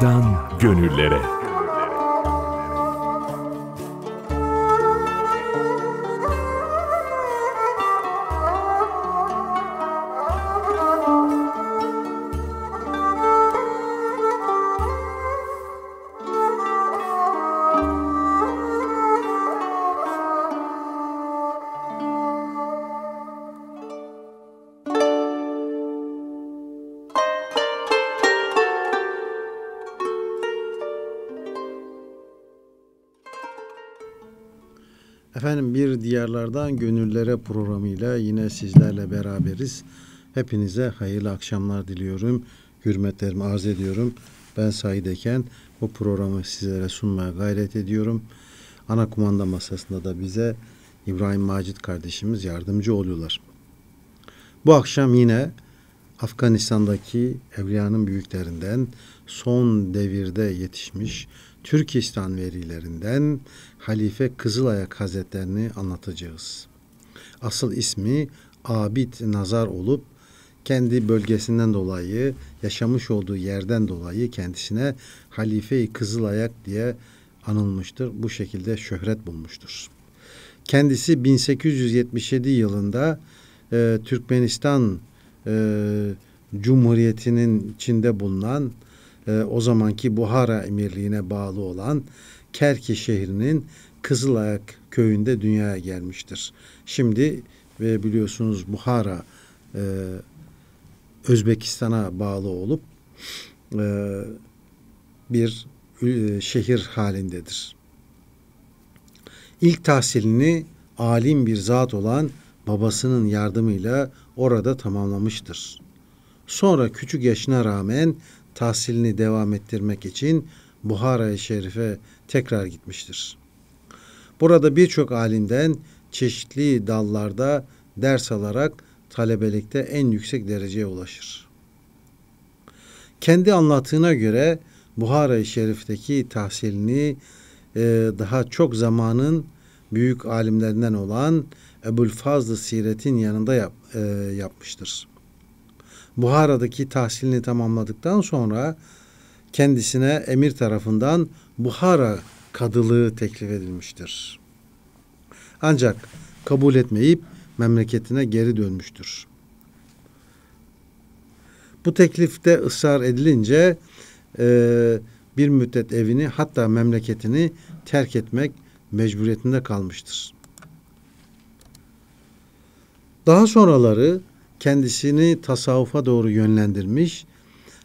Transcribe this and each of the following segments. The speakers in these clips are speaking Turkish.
Kafalardan gönüllere. Diyarlardan Gönüllere programıyla yine sizlerle beraberiz. Hepinize hayırlı akşamlar diliyorum. Hürmetlerimi arz ediyorum. Ben Said Eken. Bu programı sizlere sunmaya gayret ediyorum. Ana kumanda masasında da bize İbrahim Macit kardeşimiz yardımcı oluyorlar. Bu akşam yine Afganistan'daki Evliya'nın büyüklerinden son devirde yetişmiş, Türkistan verilerinden Halife Kızılayak Hazretlerini anlatacağız. Asıl ismi Abid Nazar olup kendi bölgesinden dolayı, yaşamış olduğu yerden dolayı kendisine Halife-i Kızılayak diye anılmıştır. Bu şekilde şöhret bulmuştur. Kendisi 1877 yılında e, Türkmenistan e, Cumhuriyeti'nin içinde bulunan e, o zamanki Buhara Emirliği'ne bağlı olan Kerki şehrinin Kızılayak köyünde dünyaya gelmiştir. Şimdi ve biliyorsunuz Buhara e, Özbekistan'a bağlı olup e, bir e, şehir halindedir. İlk tahsilini alim bir zat olan babasının yardımıyla orada tamamlamıştır. Sonra küçük yaşına rağmen tahsilini devam ettirmek için Buhara-i Şerif'e tekrar gitmiştir. Burada birçok alimden çeşitli dallarda ders alarak talebelikte en yüksek dereceye ulaşır. Kendi anlattığına göre Buhara-i Şerif'teki tahsilini e, daha çok zamanın büyük alimlerinden olan Ebul Fazlı Siret'in yanında yap, e, yapmıştır. Buhara'daki tahsilini tamamladıktan sonra kendisine emir tarafından Buhara kadılığı teklif edilmiştir. Ancak kabul etmeyip memleketine geri dönmüştür. Bu teklifte ısrar edilince e, bir müddet evini hatta memleketini terk etmek mecburiyetinde kalmıştır. Daha sonraları kendisini tasavvufa doğru yönlendirmiş,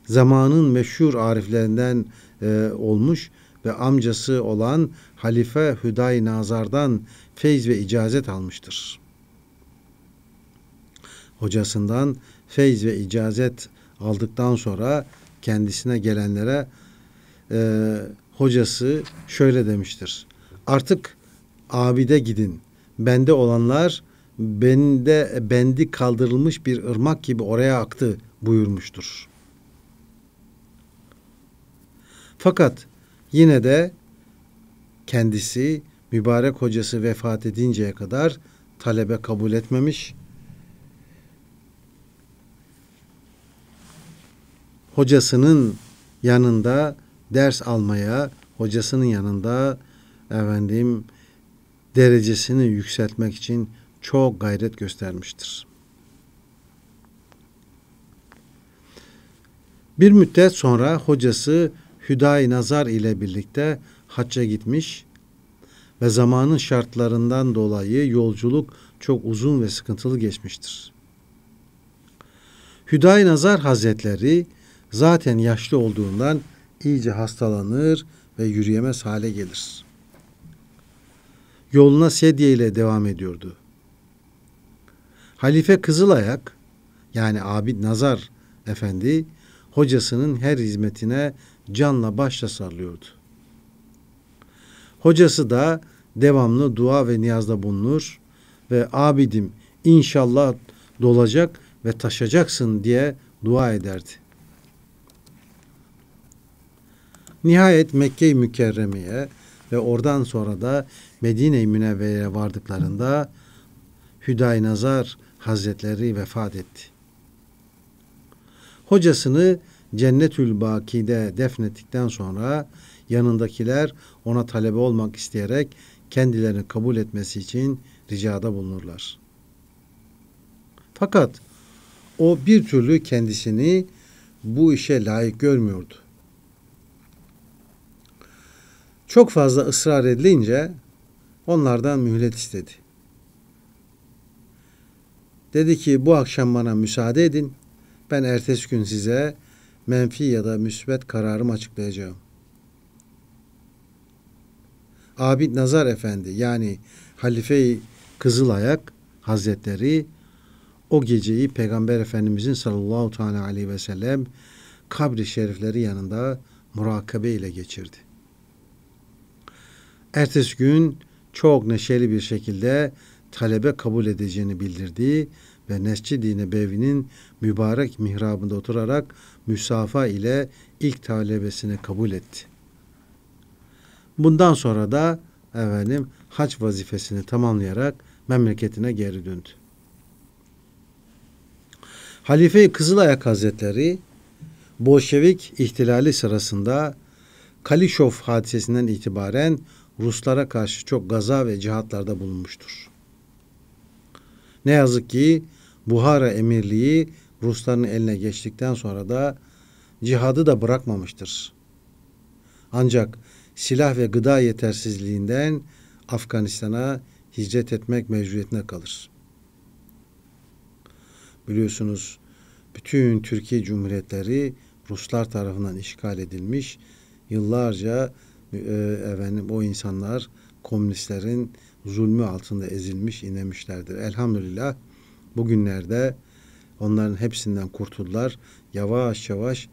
zamanın meşhur ariflerinden e, olmuş ve amcası olan Halife Hüday Nazar'dan feyz ve icazet almıştır. Hocasından feyz ve icazet aldıktan sonra kendisine gelenlere e, hocası şöyle demiştir. Artık abide gidin. Bende olanlar bende bendi kaldırılmış bir ırmak gibi oraya aktı buyurmuştur. Fakat yine de kendisi mübarek hocası vefat edinceye kadar talebe kabul etmemiş. Hocasının yanında ders almaya, hocasının yanında efendim derecesini yükseltmek için çok gayret göstermiştir. Bir müddet sonra hocası Hüdayi Nazar ile birlikte hacca gitmiş ve zamanın şartlarından dolayı yolculuk çok uzun ve sıkıntılı geçmiştir. Hüdayi Nazar Hazretleri zaten yaşlı olduğundan iyice hastalanır ve yürüyemez hale gelir. Yoluna sedye ile devam ediyordu. Halife Kızılayak yani Abid Nazar Efendi hocasının her hizmetine canla başla sarılıyordu. Hocası da devamlı dua ve niyazda bulunur ve abidim inşallah dolacak ve taşacaksın diye dua ederdi. Nihayet Mekke-i Mükerreme'ye ve oradan sonra da Medine-i Münevvere'ye vardıklarında Hüday Nazar Hazretleri vefat etti. Hocasını Cennetül Baki'de defnettikten sonra yanındakiler ona talebe olmak isteyerek kendilerini kabul etmesi için ricada bulunurlar. Fakat o bir türlü kendisini bu işe layık görmüyordu. Çok fazla ısrar edilince onlardan mühlet istedi. Dedi ki bu akşam bana müsaade edin. Ben ertesi gün size menfi ya da müsbet kararımı açıklayacağım. Abid Nazar Efendi yani Halife-i Kızılayak Hazretleri o geceyi Peygamber Efendimizin sallallahu teala aleyhi ve sellem kabri şerifleri yanında murakabe ile geçirdi. Ertesi gün çok neşeli bir şekilde talebe kabul edeceğini bildirdiği ve Nescid-i Nebevi'nin mübarek mihrabında oturarak müsafa ile ilk talebesini kabul etti. Bundan sonra da efendim hac vazifesini tamamlayarak memleketine geri döndü. Halife-i Kızılayak Hazretleri Bolşevik ihtilali sırasında Kalişov hadisesinden itibaren Ruslara karşı çok gaza ve cihatlarda bulunmuştur. Ne yazık ki Buhara emirliği Rusların eline geçtikten sonra da cihadı da bırakmamıştır. Ancak silah ve gıda yetersizliğinden Afganistan'a hicret etmek mecburiyetine kalır. Biliyorsunuz bütün Türkiye Cumhuriyetleri Ruslar tarafından işgal edilmiş. Yıllarca e, efendim o insanlar komünistlerin zulmü altında ezilmiş, inlemişlerdir. Elhamdülillah bugünlerde onların hepsinden kurtuldular. Yavaş yavaş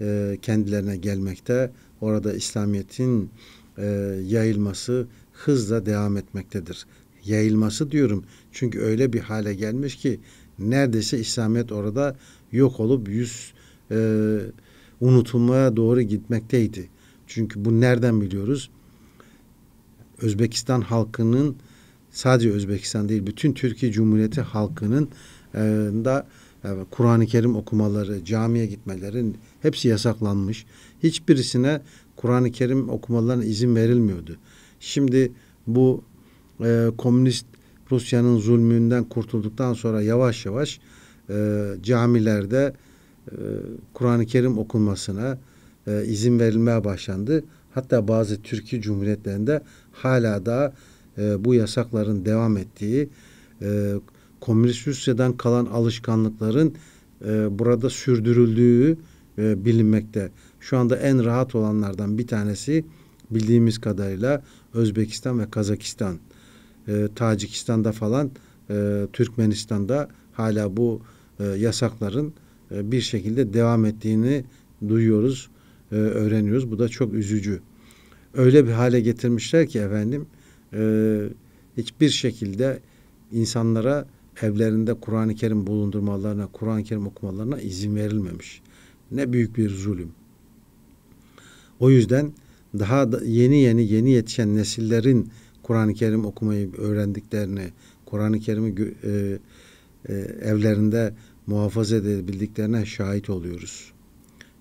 e, kendilerine gelmekte. Orada İslamiyet'in e, yayılması hızla devam etmektedir. Yayılması diyorum çünkü öyle bir hale gelmiş ki neredeyse İslamiyet orada yok olup yüz e, unutulmaya doğru gitmekteydi. Çünkü bu nereden biliyoruz? Özbekistan halkının sadece Özbekistan değil bütün Türkiye Cumhuriyeti halkının e, da e, Kur'an-ı Kerim okumaları, camiye gitmeleri hepsi yasaklanmış. Hiçbirisine Kur'an-ı Kerim okumalarına izin verilmiyordu. Şimdi bu e, komünist Rusya'nın zulmünden kurtulduktan sonra yavaş yavaş e, camilerde e, Kur'an-ı Kerim okunmasına e, izin verilmeye başlandı. Hatta bazı Türkiye Cumhuriyetlerinde hala da e, bu yasakların devam ettiği e, Komünist Rusya'dan kalan alışkanlıkların e, burada sürdürüldüğü e, bilinmekte. Şu anda en rahat olanlardan bir tanesi bildiğimiz kadarıyla Özbekistan ve Kazakistan. E, Tacikistan'da falan e, Türkmenistan'da hala bu e, yasakların e, bir şekilde devam ettiğini duyuyoruz e, öğreniyoruz. Bu da çok üzücü. Öyle bir hale getirmişler ki efendim e, hiçbir şekilde insanlara evlerinde Kur'an-ı Kerim bulundurmalarına, Kur'an-ı Kerim okumalarına izin verilmemiş. Ne büyük bir zulüm. O yüzden daha da yeni yeni yeni yetişen nesillerin Kur'an-ı Kerim okumayı öğrendiklerini, Kur'an-ı Kerim'i e, e, evlerinde muhafaza edebildiklerine şahit oluyoruz.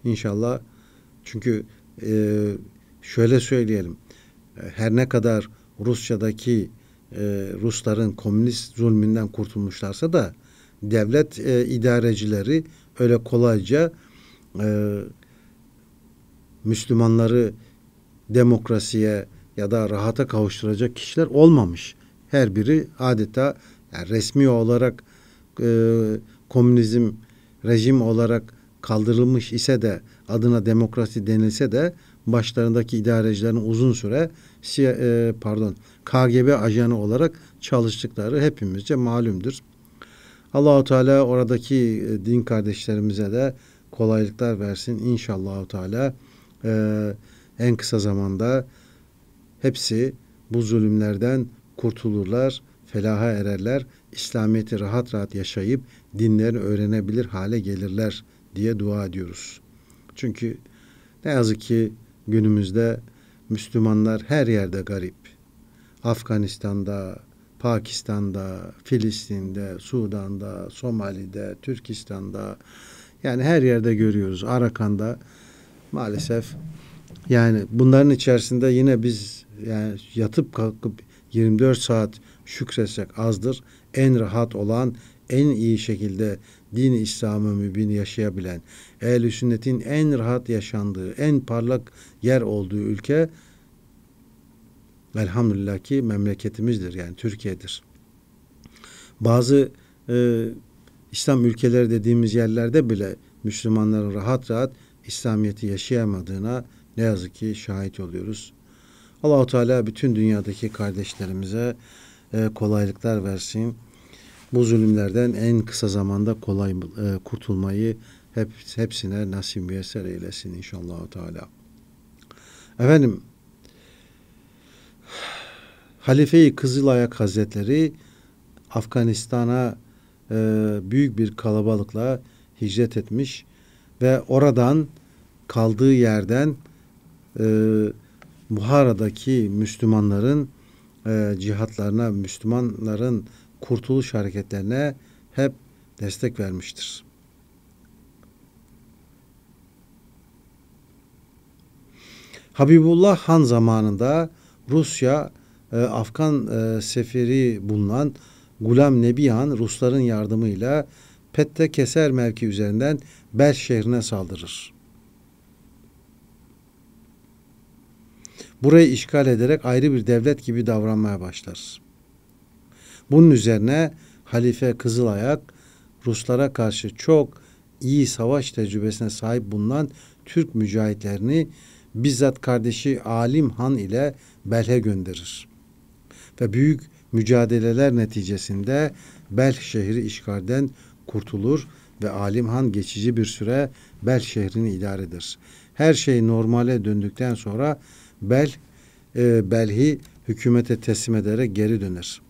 İnşallah çünkü e, şöyle söyleyelim. E, her ne kadar Rusya'daki e, Rusların komünist zulmünden kurtulmuşlarsa da devlet e, idarecileri öyle kolayca e, Müslümanları demokrasiye ya da rahata kavuşturacak kişiler olmamış. Her biri adeta yani resmi olarak e, komünizm rejim olarak kaldırılmış ise de adına demokrasi denilse de başlarındaki idarecilerin uzun süre e, pardon KGB ajanı olarak çalıştıkları hepimizce malumdur. Allahu Teala oradaki e, din kardeşlerimize de kolaylıklar versin inşallah Teala. E, en kısa zamanda hepsi bu zulümlerden kurtulurlar, felaha ererler, İslamiyet'i rahat rahat yaşayıp dinlerini öğrenebilir hale gelirler diye dua ediyoruz. Çünkü ne yazık ki günümüzde Müslümanlar her yerde garip. Afganistan'da, Pakistan'da, Filistin'de, Sudan'da, Somali'de, Türkistan'da yani her yerde görüyoruz. Arakan'da maalesef yani bunların içerisinde yine biz yani yatıp kalkıp 24 saat şükretsek azdır. En rahat olan, en iyi şekilde dini İslam'ı mübin yaşayabilen, ehl sünnetin en rahat yaşandığı, en parlak yer olduğu ülke elhamdülillah ki memleketimizdir yani Türkiye'dir. Bazı e, İslam ülkeleri dediğimiz yerlerde bile Müslümanların rahat rahat İslamiyet'i yaşayamadığına ne yazık ki şahit oluyoruz. Allahu Teala bütün dünyadaki kardeşlerimize e, kolaylıklar versin bu zulümlerden en kısa zamanda kolay e, kurtulmayı hep hepsine nasip müyesser eylesin inşallah Teala. Efendim Halife-i Kızılayak Hazretleri Afganistan'a e, büyük bir kalabalıkla hicret etmiş ve oradan kaldığı yerden e, Buhara'daki Müslümanların e, cihatlarına, Müslümanların kurtuluş hareketlerine hep destek vermiştir. Habibullah Han zamanında Rusya e, Afgan e, seferi bulunan Gulam Nebi Han Rusların yardımıyla Pette Keser mevki üzerinden Bel şehrine saldırır. Burayı işgal ederek ayrı bir devlet gibi davranmaya başlar. Bunun üzerine Halife Kızılayak Ruslara karşı çok iyi savaş tecrübesine sahip bulunan Türk mücahitlerini bizzat kardeşi Alim Han ile Belh'e gönderir. Ve büyük mücadeleler neticesinde Belh şehri işgalden kurtulur ve Alim Han geçici bir süre Belh şehrini idare eder. Her şey normale döndükten sonra Belh, e, Belh'i hükümete teslim ederek geri döner.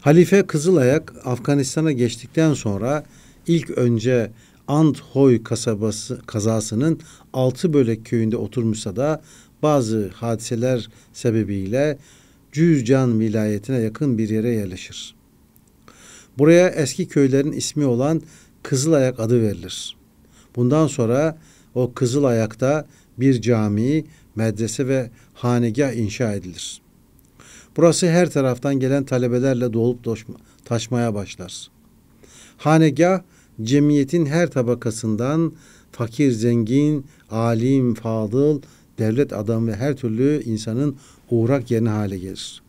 Halife Kızılayak Afganistan'a geçtikten sonra ilk önce Anthoy kasabası kazasının altı bölek köyünde oturmuşsa da bazı hadiseler sebebiyle Cüzcan vilayetine yakın bir yere yerleşir. Buraya eski köylerin ismi olan Kızılayak adı verilir. Bundan sonra o Kızılayak'ta bir cami, medrese ve hanegah inşa edilir. Burası her taraftan gelen talebelerle dolup taşmaya başlar. Hanegah cemiyetin her tabakasından fakir, zengin, alim, fadıl, devlet adamı ve her türlü insanın uğrak yerine hale gelir.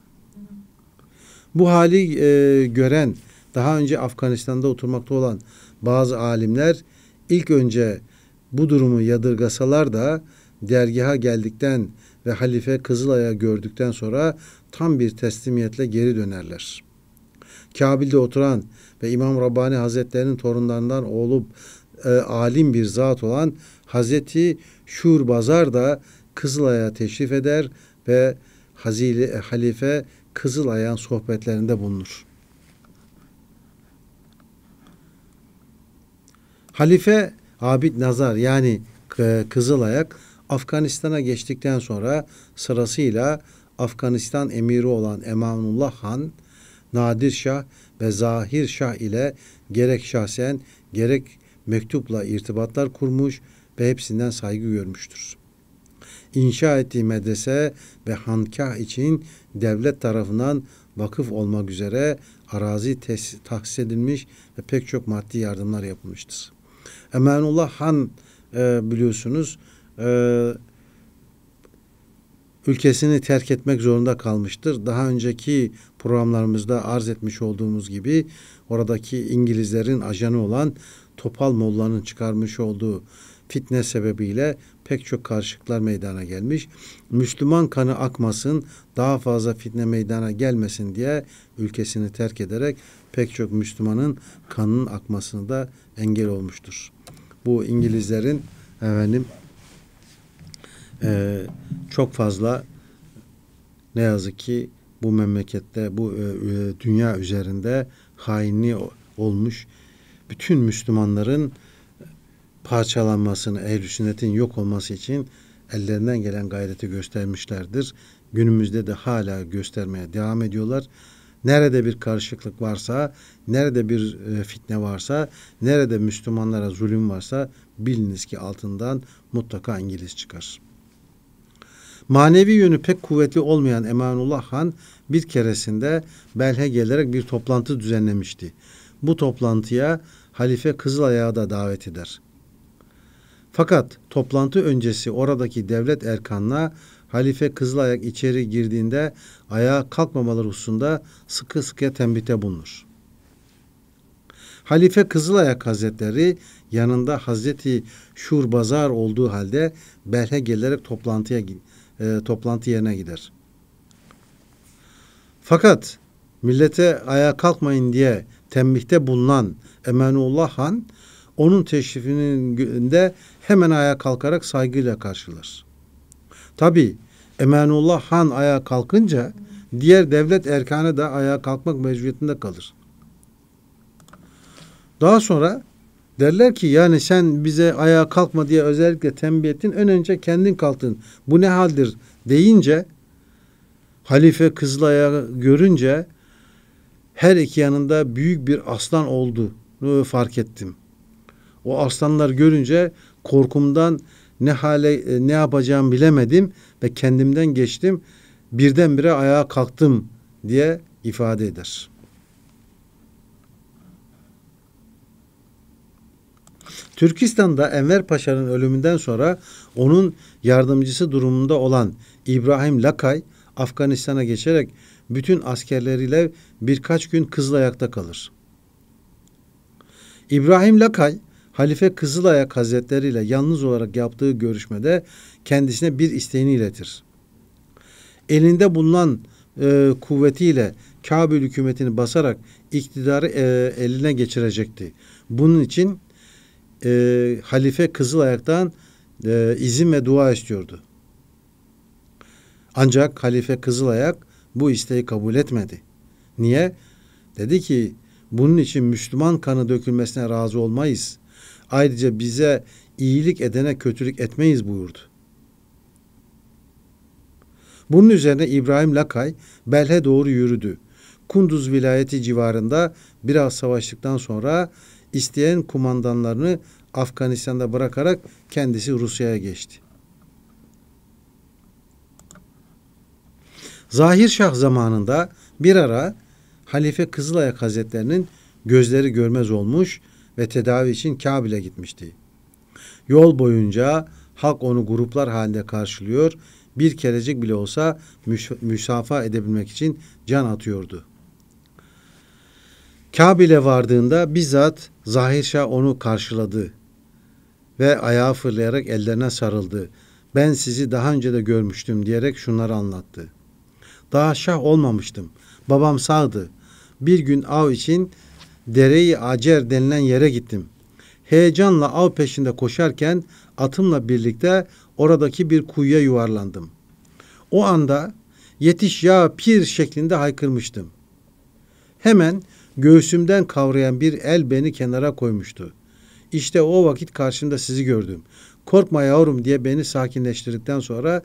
Bu hali e, gören daha önce Afganistan'da oturmakta olan bazı alimler ilk önce bu durumu yadırgasalar da dergaha geldikten ve halife Kızılay'a gördükten sonra tam bir teslimiyetle geri dönerler. Kabil'de oturan ve İmam Rabbani Hazretlerinin torunlarından oğlu, e, alim bir zat olan Hazreti Şurbazar da Kızılay'a teşrif eder ve Hazili e, Halife Kızılay'ın sohbetlerinde bulunur. Halife Abid Nazar yani e, Kızılayak Afganistan'a geçtikten sonra sırasıyla Afganistan emiri olan Emanullah Han, Nadir Şah ve Zahir Şah ile gerek şahsen gerek mektupla irtibatlar kurmuş ve hepsinden saygı görmüştür. İnşa ettiği medrese ve hankah için devlet tarafından vakıf olmak üzere arazi tahsis edilmiş ve pek çok maddi yardımlar yapılmıştır. Emanullah Han e, biliyorsunuz e, ülkesini terk etmek zorunda kalmıştır. Daha önceki programlarımızda arz etmiş olduğumuz gibi oradaki İngilizlerin ajanı olan Topal Molla'nın çıkarmış olduğu fitne sebebiyle pek çok karışıklar meydana gelmiş. Müslüman kanı akmasın, daha fazla fitne meydana gelmesin diye ülkesini terk ederek pek çok Müslümanın kanının akmasını da engel olmuştur. Bu İngilizlerin efendim e, çok fazla ne yazık ki bu memlekette, bu e, e dünya üzerinde hainli olmuş bütün Müslümanların parçalanmasını, ehl sünnetin yok olması için ellerinden gelen gayreti göstermişlerdir. Günümüzde de hala göstermeye devam ediyorlar. Nerede bir karışıklık varsa, nerede bir e, fitne varsa, nerede Müslümanlara zulüm varsa biliniz ki altından mutlaka İngiliz çıkar. Manevi yönü pek kuvvetli olmayan Emanullah Han bir keresinde Belhe gelerek bir toplantı düzenlemişti. Bu toplantıya Halife Kızılay'a da davet eder. Fakat toplantı öncesi oradaki devlet erkanına Halife Kızılayak içeri girdiğinde ayağa kalkmamaları hususunda sıkı sıkıya tembite bulunur. Halife Kızılayak Hazretleri yanında Hazreti Şurbazar olduğu halde Belhe gelerek toplantıya gidiyor e, toplantı yerine gider. Fakat millete ayağa kalkmayın diye tembihte bulunan Emenullah Han onun teşrifinin teşrifinde hemen ayağa kalkarak saygıyla karşılar. Tabi Emenullah Han ayağa kalkınca diğer devlet erkanı da ayağa kalkmak mecburiyetinde kalır. Daha sonra Derler ki yani sen bize ayağa kalkma diye özellikle tembih ettin. önce kendin kalktın. Bu ne haldir deyince halife Kızılay'a görünce her iki yanında büyük bir aslan oldu fark ettim. O aslanlar görünce korkumdan ne hale ne yapacağımı bilemedim ve kendimden geçtim. Birdenbire ayağa kalktım diye ifade eder. Türkistan'da Enver Paşa'nın ölümünden sonra onun yardımcısı durumunda olan İbrahim Lakay Afganistan'a geçerek bütün askerleriyle birkaç gün Kızılayak'ta kalır. İbrahim Lakay Halife Kızılayak Hazretleri ile yalnız olarak yaptığı görüşmede kendisine bir isteğini iletir. Elinde bulunan e, kuvvetiyle Kabil hükümetini basarak iktidarı e, eline geçirecekti. Bunun için e, halife Kızılayak'tan e, izin ve dua istiyordu. Ancak halife Kızılayak bu isteği kabul etmedi. Niye? Dedi ki bunun için Müslüman kanı dökülmesine razı olmayız. Ayrıca bize iyilik edene kötülük etmeyiz buyurdu. Bunun üzerine İbrahim Lakay Belhe doğru yürüdü. Kunduz vilayeti civarında biraz savaştıktan sonra isteyen kumandanlarını Afganistan'da bırakarak kendisi Rusya'ya geçti. Zahir Şah zamanında bir ara Halife Kızılayak Hazretlerinin gözleri görmez olmuş ve tedavi için Kabil'e gitmişti. Yol boyunca halk onu gruplar halinde karşılıyor, bir kerecik bile olsa müsafa edebilmek için can atıyordu. Kabil'e vardığında bizzat Zahir Şah onu karşıladı ve ayağa fırlayarak ellerine sarıldı. Ben sizi daha önce de görmüştüm diyerek şunları anlattı. Daha şah olmamıştım. Babam sağdı. Bir gün av için dereyi Acer denilen yere gittim. Heyecanla av peşinde koşarken atımla birlikte oradaki bir kuyuya yuvarlandım. O anda yetiş ya pir şeklinde haykırmıştım. Hemen Göğsümden kavrayan bir el beni kenara koymuştu. İşte o vakit karşımda sizi gördüm. Korkma yavrum diye beni sakinleştirdikten sonra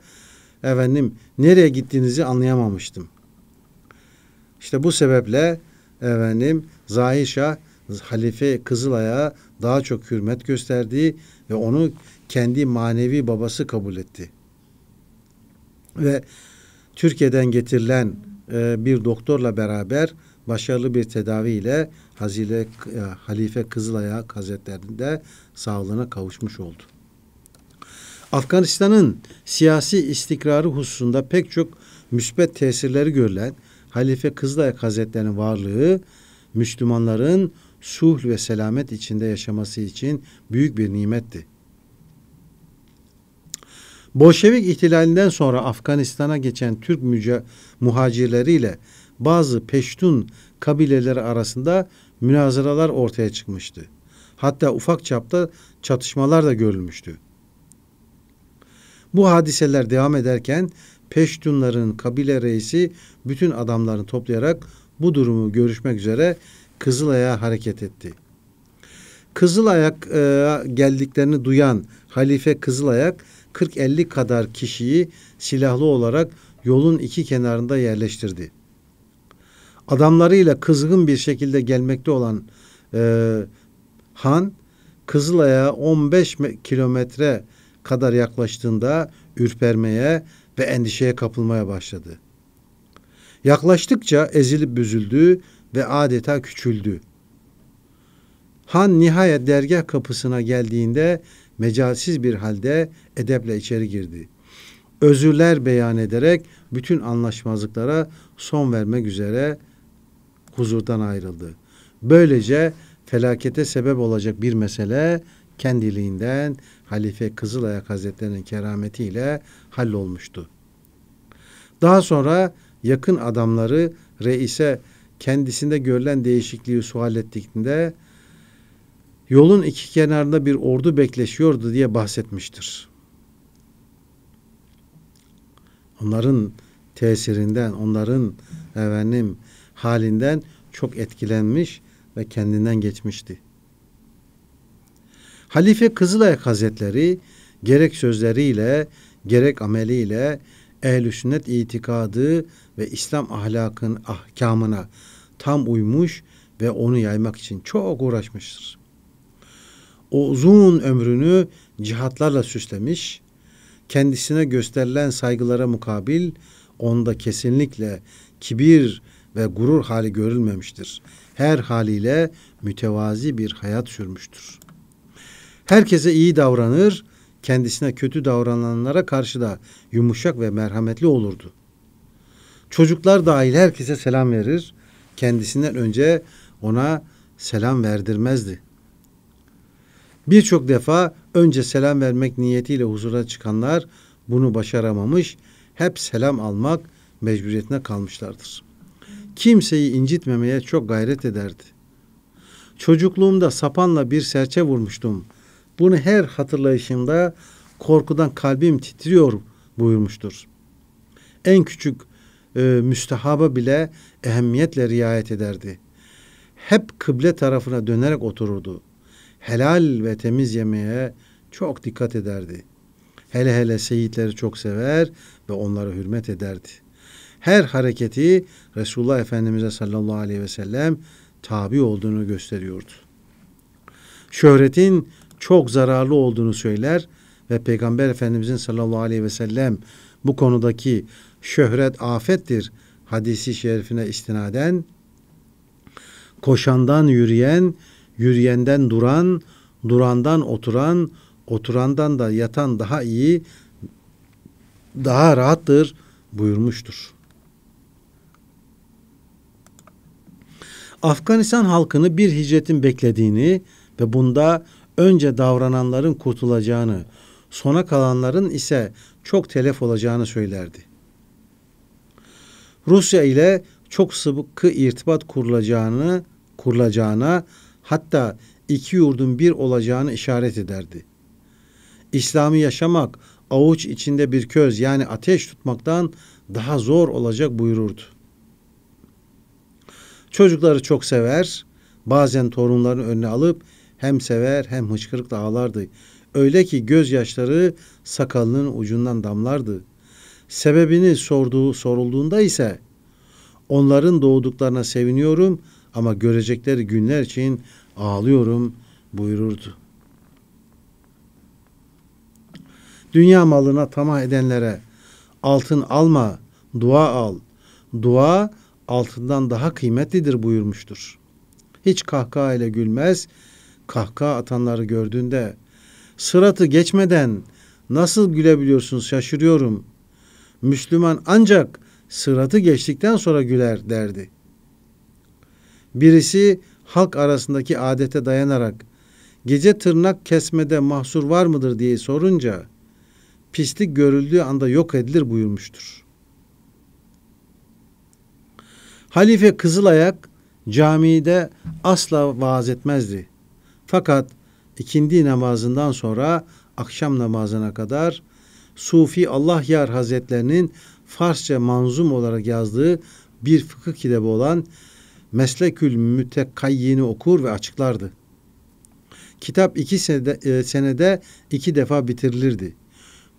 efendim nereye gittiğinizi anlayamamıştım. İşte bu sebeple efendim Zahir Şah halife Kızılay'a daha çok hürmet gösterdi ve onu kendi manevi babası kabul etti. Ve Türkiye'den getirilen e, bir doktorla beraber başarılı bir tedavi ile Hazile, e, Halife Kızılayak Hazretlerinde sağlığına kavuşmuş oldu. Afganistan'ın siyasi istikrarı hususunda pek çok müsbet tesirleri görülen Halife Kızılayak Hazretlerinin varlığı Müslümanların sulh ve selamet içinde yaşaması için büyük bir nimetti. Bolşevik ihtilalinden sonra Afganistan'a geçen Türk mühacirleriyle bazı Peştun kabileleri arasında münazaralar ortaya çıkmıştı. Hatta ufak çapta çatışmalar da görülmüştü. Bu hadiseler devam ederken Peştunların kabile reisi bütün adamlarını toplayarak bu durumu görüşmek üzere Kızılay'a hareket etti. Kızılaya e, geldiklerini duyan Halife Kızılayak 40-50 kadar kişiyi silahlı olarak yolun iki kenarında yerleştirdi adamlarıyla kızgın bir şekilde gelmekte olan e, Han Kızılay'a 15 kilometre kadar yaklaştığında ürpermeye ve endişeye kapılmaya başladı. Yaklaştıkça ezilip büzüldü ve adeta küçüldü. Han nihayet dergah kapısına geldiğinde mecalsiz bir halde edeple içeri girdi. Özürler beyan ederek bütün anlaşmazlıklara son vermek üzere huzurdan ayrıldı. Böylece felakete sebep olacak bir mesele kendiliğinden Halife Kızılayak Hazretleri'nin kerametiyle hallolmuştu. Daha sonra yakın adamları reise kendisinde görülen değişikliği sual ettiklerinde yolun iki kenarında bir ordu bekleşiyordu diye bahsetmiştir. Onların tesirinden, onların efendim halinden çok etkilenmiş ve kendinden geçmişti. Halife Kızılay Hazretleri gerek sözleriyle gerek ameliyle ehl-i sünnet itikadı ve İslam ahlakın ahkamına tam uymuş ve onu yaymak için çok uğraşmıştır. O uzun ömrünü cihatlarla süslemiş, kendisine gösterilen saygılara mukabil onda kesinlikle kibir ve gurur hali görülmemiştir. Her haliyle mütevazi bir hayat sürmüştür. Herkese iyi davranır, kendisine kötü davrananlara karşı da yumuşak ve merhametli olurdu. Çocuklar dahil herkese selam verir, kendisinden önce ona selam verdirmezdi. Birçok defa önce selam vermek niyetiyle huzura çıkanlar bunu başaramamış, hep selam almak mecburiyetine kalmışlardır kimseyi incitmemeye çok gayret ederdi. Çocukluğumda sapanla bir serçe vurmuştum. Bunu her hatırlayışımda korkudan kalbim titriyor buyurmuştur. En küçük e, müstehaba bile ehemmiyetle riayet ederdi. Hep kıble tarafına dönerek otururdu. Helal ve temiz yemeğe çok dikkat ederdi. Hele hele seyitleri çok sever ve onlara hürmet ederdi her hareketi Resulullah Efendimiz'e sallallahu aleyhi ve sellem tabi olduğunu gösteriyordu. Şöhretin çok zararlı olduğunu söyler ve Peygamber Efendimizin sallallahu aleyhi ve sellem bu konudaki şöhret afettir hadisi şerifine istinaden koşandan yürüyen, yürüyenden duran, durandan oturan, oturandan da yatan daha iyi, daha rahattır buyurmuştur. Afganistan halkını bir hicretin beklediğini ve bunda önce davrananların kurtulacağını, sona kalanların ise çok telef olacağını söylerdi. Rusya ile çok sıkı irtibat kurulacağını, kurulacağına hatta iki yurdun bir olacağını işaret ederdi. İslam'ı yaşamak avuç içinde bir köz yani ateş tutmaktan daha zor olacak buyururdu. Çocukları çok sever. Bazen torunlarını önüne alıp hem sever hem hıçkırıkla ağlardı. Öyle ki gözyaşları sakalının ucundan damlardı. Sebebini sorduğu sorulduğunda ise onların doğduklarına seviniyorum ama görecekleri günler için ağlıyorum buyururdu. Dünya malına tamah edenlere altın alma, dua al. Dua altından daha kıymetlidir buyurmuştur. Hiç kahkaha ile gülmez, kahkaha atanları gördüğünde sıratı geçmeden nasıl gülebiliyorsunuz şaşırıyorum. Müslüman ancak sıratı geçtikten sonra güler derdi. Birisi halk arasındaki adete dayanarak gece tırnak kesmede mahsur var mıdır diye sorunca pislik görüldüğü anda yok edilir buyurmuştur. Halife Kızılayak camide asla vaaz etmezdi. Fakat ikindi namazından sonra akşam namazına kadar Sufi Allah Yar Hazretlerinin Farsça manzum olarak yazdığı bir fıkıh kitabı olan Meslekül Mütekayyin'i okur ve açıklardı. Kitap iki senede, e, senede iki defa bitirilirdi.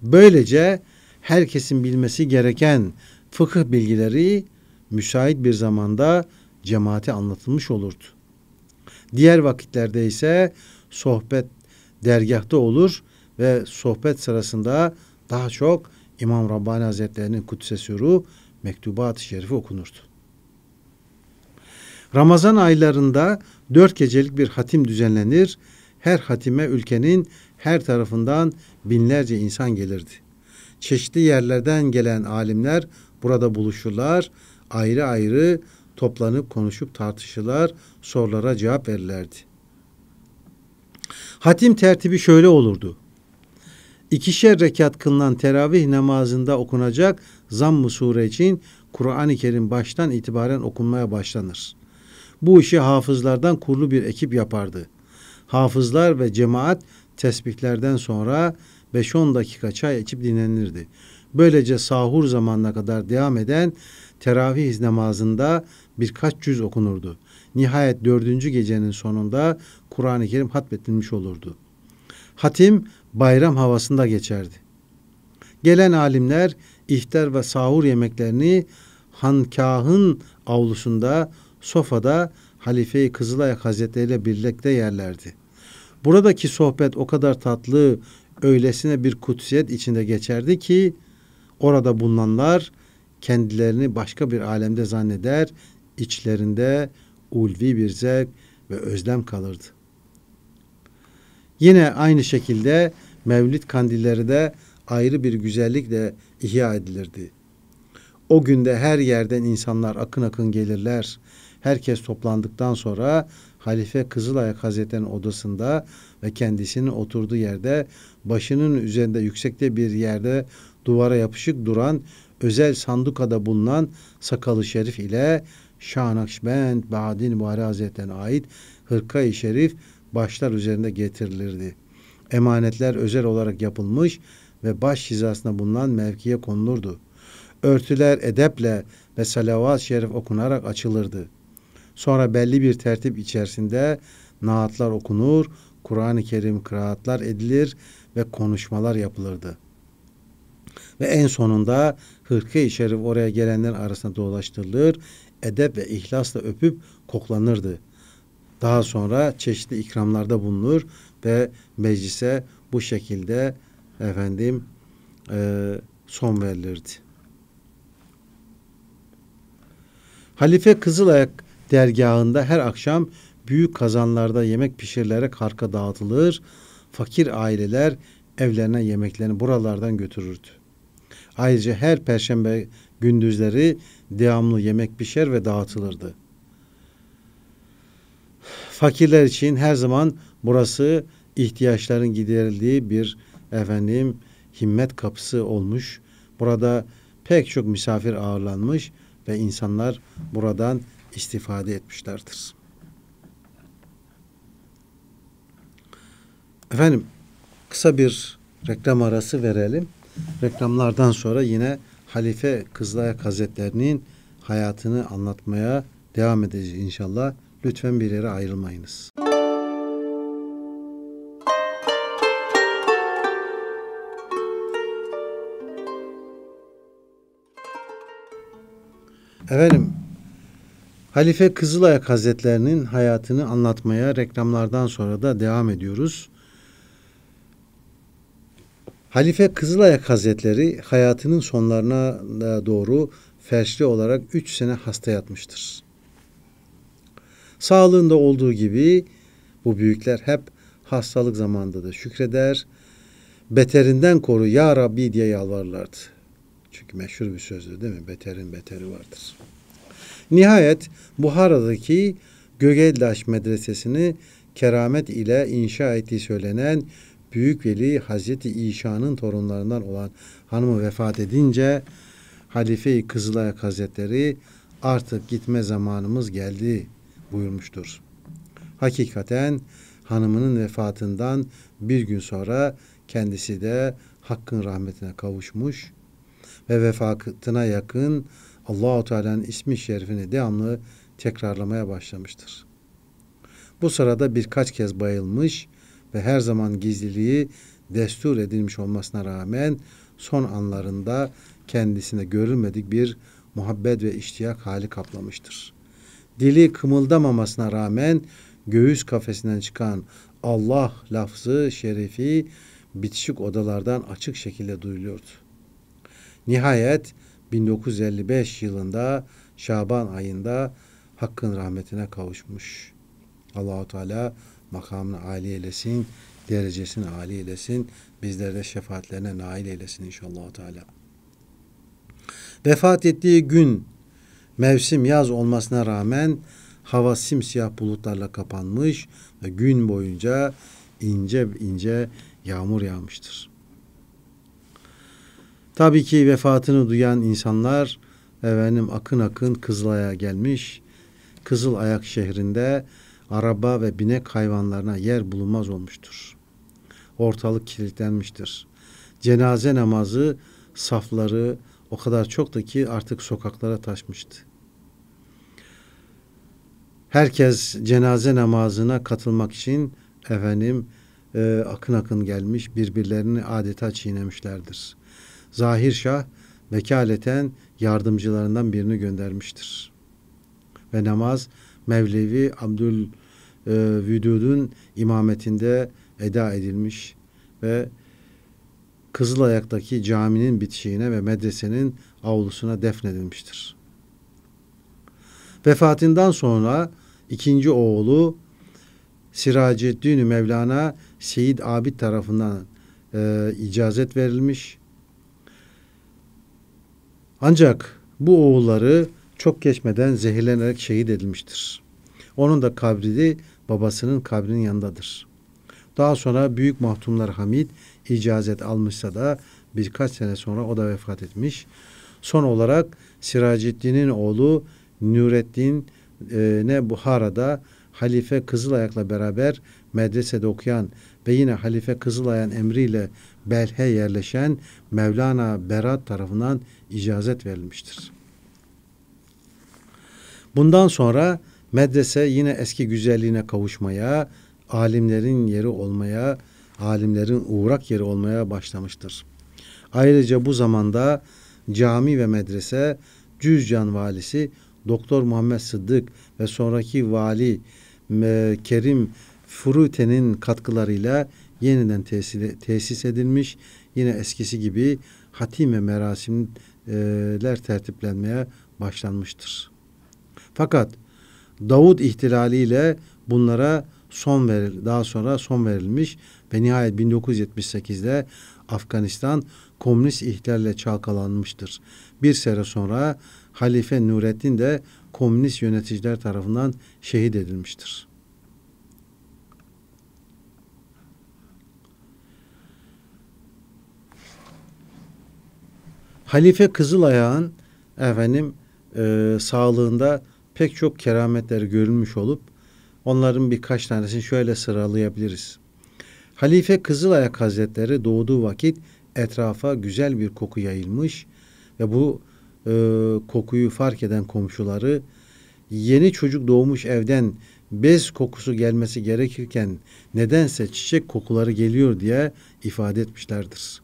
Böylece herkesin bilmesi gereken fıkıh bilgileri müsait bir zamanda cemaate anlatılmış olurdu. Diğer vakitlerde ise sohbet dergahta olur ve sohbet sırasında daha çok İmam Rabbani Hazretlerinin Kudüs'e ruh mektubat-ı şerifi okunurdu. Ramazan aylarında dört gecelik bir hatim düzenlenir. Her hatime ülkenin her tarafından binlerce insan gelirdi. Çeşitli yerlerden gelen alimler burada buluşurlar ayrı ayrı toplanıp konuşup tartışırlar, sorulara cevap verirlerdi. Hatim tertibi şöyle olurdu. İkişer rekat kılınan teravih namazında okunacak zamm-ı sure için Kur'an-ı Kerim baştan itibaren okunmaya başlanır. Bu işi hafızlardan kurulu bir ekip yapardı. Hafızlar ve cemaat tesbihlerden sonra 5-10 dakika çay içip dinlenirdi. Böylece sahur zamanına kadar devam eden teravih namazında birkaç yüz okunurdu. Nihayet dördüncü gecenin sonunda Kur'an-ı Kerim hatmetilmiş olurdu. Hatim bayram havasında geçerdi. Gelen alimler iftar ve sahur yemeklerini hankahın avlusunda sofada Halife-i Kızılay Hazretleri ile birlikte yerlerdi. Buradaki sohbet o kadar tatlı, öylesine bir kutsiyet içinde geçerdi ki orada bulunanlar kendilerini başka bir alemde zanneder, içlerinde ulvi bir zevk ve özlem kalırdı. Yine aynı şekilde Mevlid kandilleri de ayrı bir güzellikle ihya edilirdi. O günde her yerden insanlar akın akın gelirler. Herkes toplandıktan sonra Halife Kızılayak Hazretleri'nin odasında ve kendisinin oturduğu yerde başının üzerinde yüksekte bir yerde duvara yapışık duran özel sandukada bulunan sakalı şerif ile Şah Badin Baadin Muhari Hazretlerine ait hırka-i şerif başlar üzerinde getirilirdi. Emanetler özel olarak yapılmış ve baş hizasına bulunan mevkiye konulurdu. Örtüler edeple ve salavat şerif okunarak açılırdı. Sonra belli bir tertip içerisinde naatlar okunur, Kur'an-ı Kerim kıraatlar edilir ve konuşmalar yapılırdı.'' Ve en sonunda hırkı şerif oraya gelenler arasında dolaştırılır, edep ve ihlasla öpüp koklanırdı. Daha sonra çeşitli ikramlarda bulunur ve meclise bu şekilde efendim e, son verilirdi. Halife Kızılayak dergahında her akşam büyük kazanlarda yemek pişirilerek halka dağıtılır. Fakir aileler evlerine yemeklerini buralardan götürürdü. Ayrıca her perşembe gündüzleri devamlı yemek pişer ve dağıtılırdı. Fakirler için her zaman burası ihtiyaçların giderildiği bir efendim himmet kapısı olmuş. Burada pek çok misafir ağırlanmış ve insanlar buradan istifade etmişlerdir. Efendim kısa bir reklam arası verelim. Reklamlardan sonra yine Halife Kızılayak Hazretlerinin hayatını anlatmaya devam edeceğiz inşallah. Lütfen bir yere ayrılmayınız. Efendim, Halife Kızılayak Hazretlerinin hayatını anlatmaya reklamlardan sonra da devam ediyoruz. Halife Kızılayak Hazretleri hayatının sonlarına e, doğru ferşli olarak 3 sene hasta yatmıştır. Sağlığında olduğu gibi bu büyükler hep hastalık zamanında da şükreder, beterinden koru ya Rabbi diye yalvarırlardı. Çünkü meşhur bir sözdür değil mi? Beterin beteri vardır. Nihayet Buhara'daki Gögeldaş Medresesini keramet ile inşa ettiği söylenen büyük veli Hazreti İşa'nın torunlarından olan hanımı vefat edince Halife-i Kızılayak Hazretleri artık gitme zamanımız geldi buyurmuştur. Hakikaten hanımının vefatından bir gün sonra kendisi de Hakk'ın rahmetine kavuşmuş ve vefatına yakın Allahu Teala'nın ismi şerifini devamlı tekrarlamaya başlamıştır. Bu sırada birkaç kez bayılmış ve her zaman gizliliği destur edilmiş olmasına rağmen son anlarında kendisine görülmedik bir muhabbet ve iştiyak hali kaplamıştır. Dili kımıldamamasına rağmen göğüs kafesinden çıkan Allah lafzı şerifi bitişik odalardan açık şekilde duyuluyordu. Nihayet 1955 yılında Şaban ayında Hakk'ın rahmetine kavuşmuş. Allahu Teala makamını âli eylesin, derecesini âli eylesin, bizleri de şefaatlerine nail eylesin inşallah Teala. Vefat ettiği gün mevsim yaz olmasına rağmen hava simsiyah bulutlarla kapanmış ve gün boyunca ince ince yağmur yağmıştır. Tabii ki vefatını duyan insanlar efendim akın akın Kızılay'a gelmiş. Kızıl Ayak şehrinde araba ve binek hayvanlarına yer bulunmaz olmuştur. Ortalık kilitlenmiştir. Cenaze namazı safları o kadar çoktu ki artık sokaklara taşmıştı. Herkes cenaze namazına katılmak için efendim e, akın akın gelmiş birbirlerini adeta çiğnemişlerdir. Zahir Şah vekaleten yardımcılarından birini göndermiştir. Ve namaz Mevlevi Abdül e, Vüdud'un imametinde eda edilmiş ve Kızılayak'taki caminin bitişiğine ve medresenin avlusuna defnedilmiştir. Vefatından sonra ikinci oğlu Siraceddin Mevlana Seyyid Abid tarafından e, icazet verilmiş. Ancak bu oğulları çok geçmeden zehirlenerek şehit edilmiştir. Onun da kabri de babasının kabrinin yanındadır. Daha sonra büyük mahtumlar Hamid icazet almışsa da birkaç sene sonra o da vefat etmiş. Son olarak Siraciddin'in oğlu Nureddin e, ne Buhara'da Halife Kızılayak'la beraber medresede okuyan ve yine Halife Kızılayan emriyle Belhe yerleşen Mevlana Berat tarafından icazet verilmiştir. Bundan sonra medrese yine eski güzelliğine kavuşmaya, alimlerin yeri olmaya, alimlerin uğrak yeri olmaya başlamıştır. Ayrıca bu zamanda cami ve medrese Cüzcan valisi Doktor Muhammed Sıddık ve sonraki vali e, Kerim Frute'nin katkılarıyla yeniden tesis, tesis edilmiş. Yine eskisi gibi hatime merasimler tertiplenmeye başlanmıştır. Fakat Davut ihtilaliyle bunlara son veril, daha sonra son verilmiş ve nihayet 1978'de Afganistan komünist ihtilalle çalkalanmıştır. Bir sene sonra Halife Nurettin de komünist yöneticiler tarafından şehit edilmiştir. Halife Kızılayağ'ın efendim e, sağlığında pek çok kerametler görülmüş olup onların birkaç tanesini şöyle sıralayabiliriz. Halife Kızılayak Hazretleri doğduğu vakit etrafa güzel bir koku yayılmış ve bu e, kokuyu fark eden komşuları yeni çocuk doğmuş evden bez kokusu gelmesi gerekirken nedense çiçek kokuları geliyor diye ifade etmişlerdir.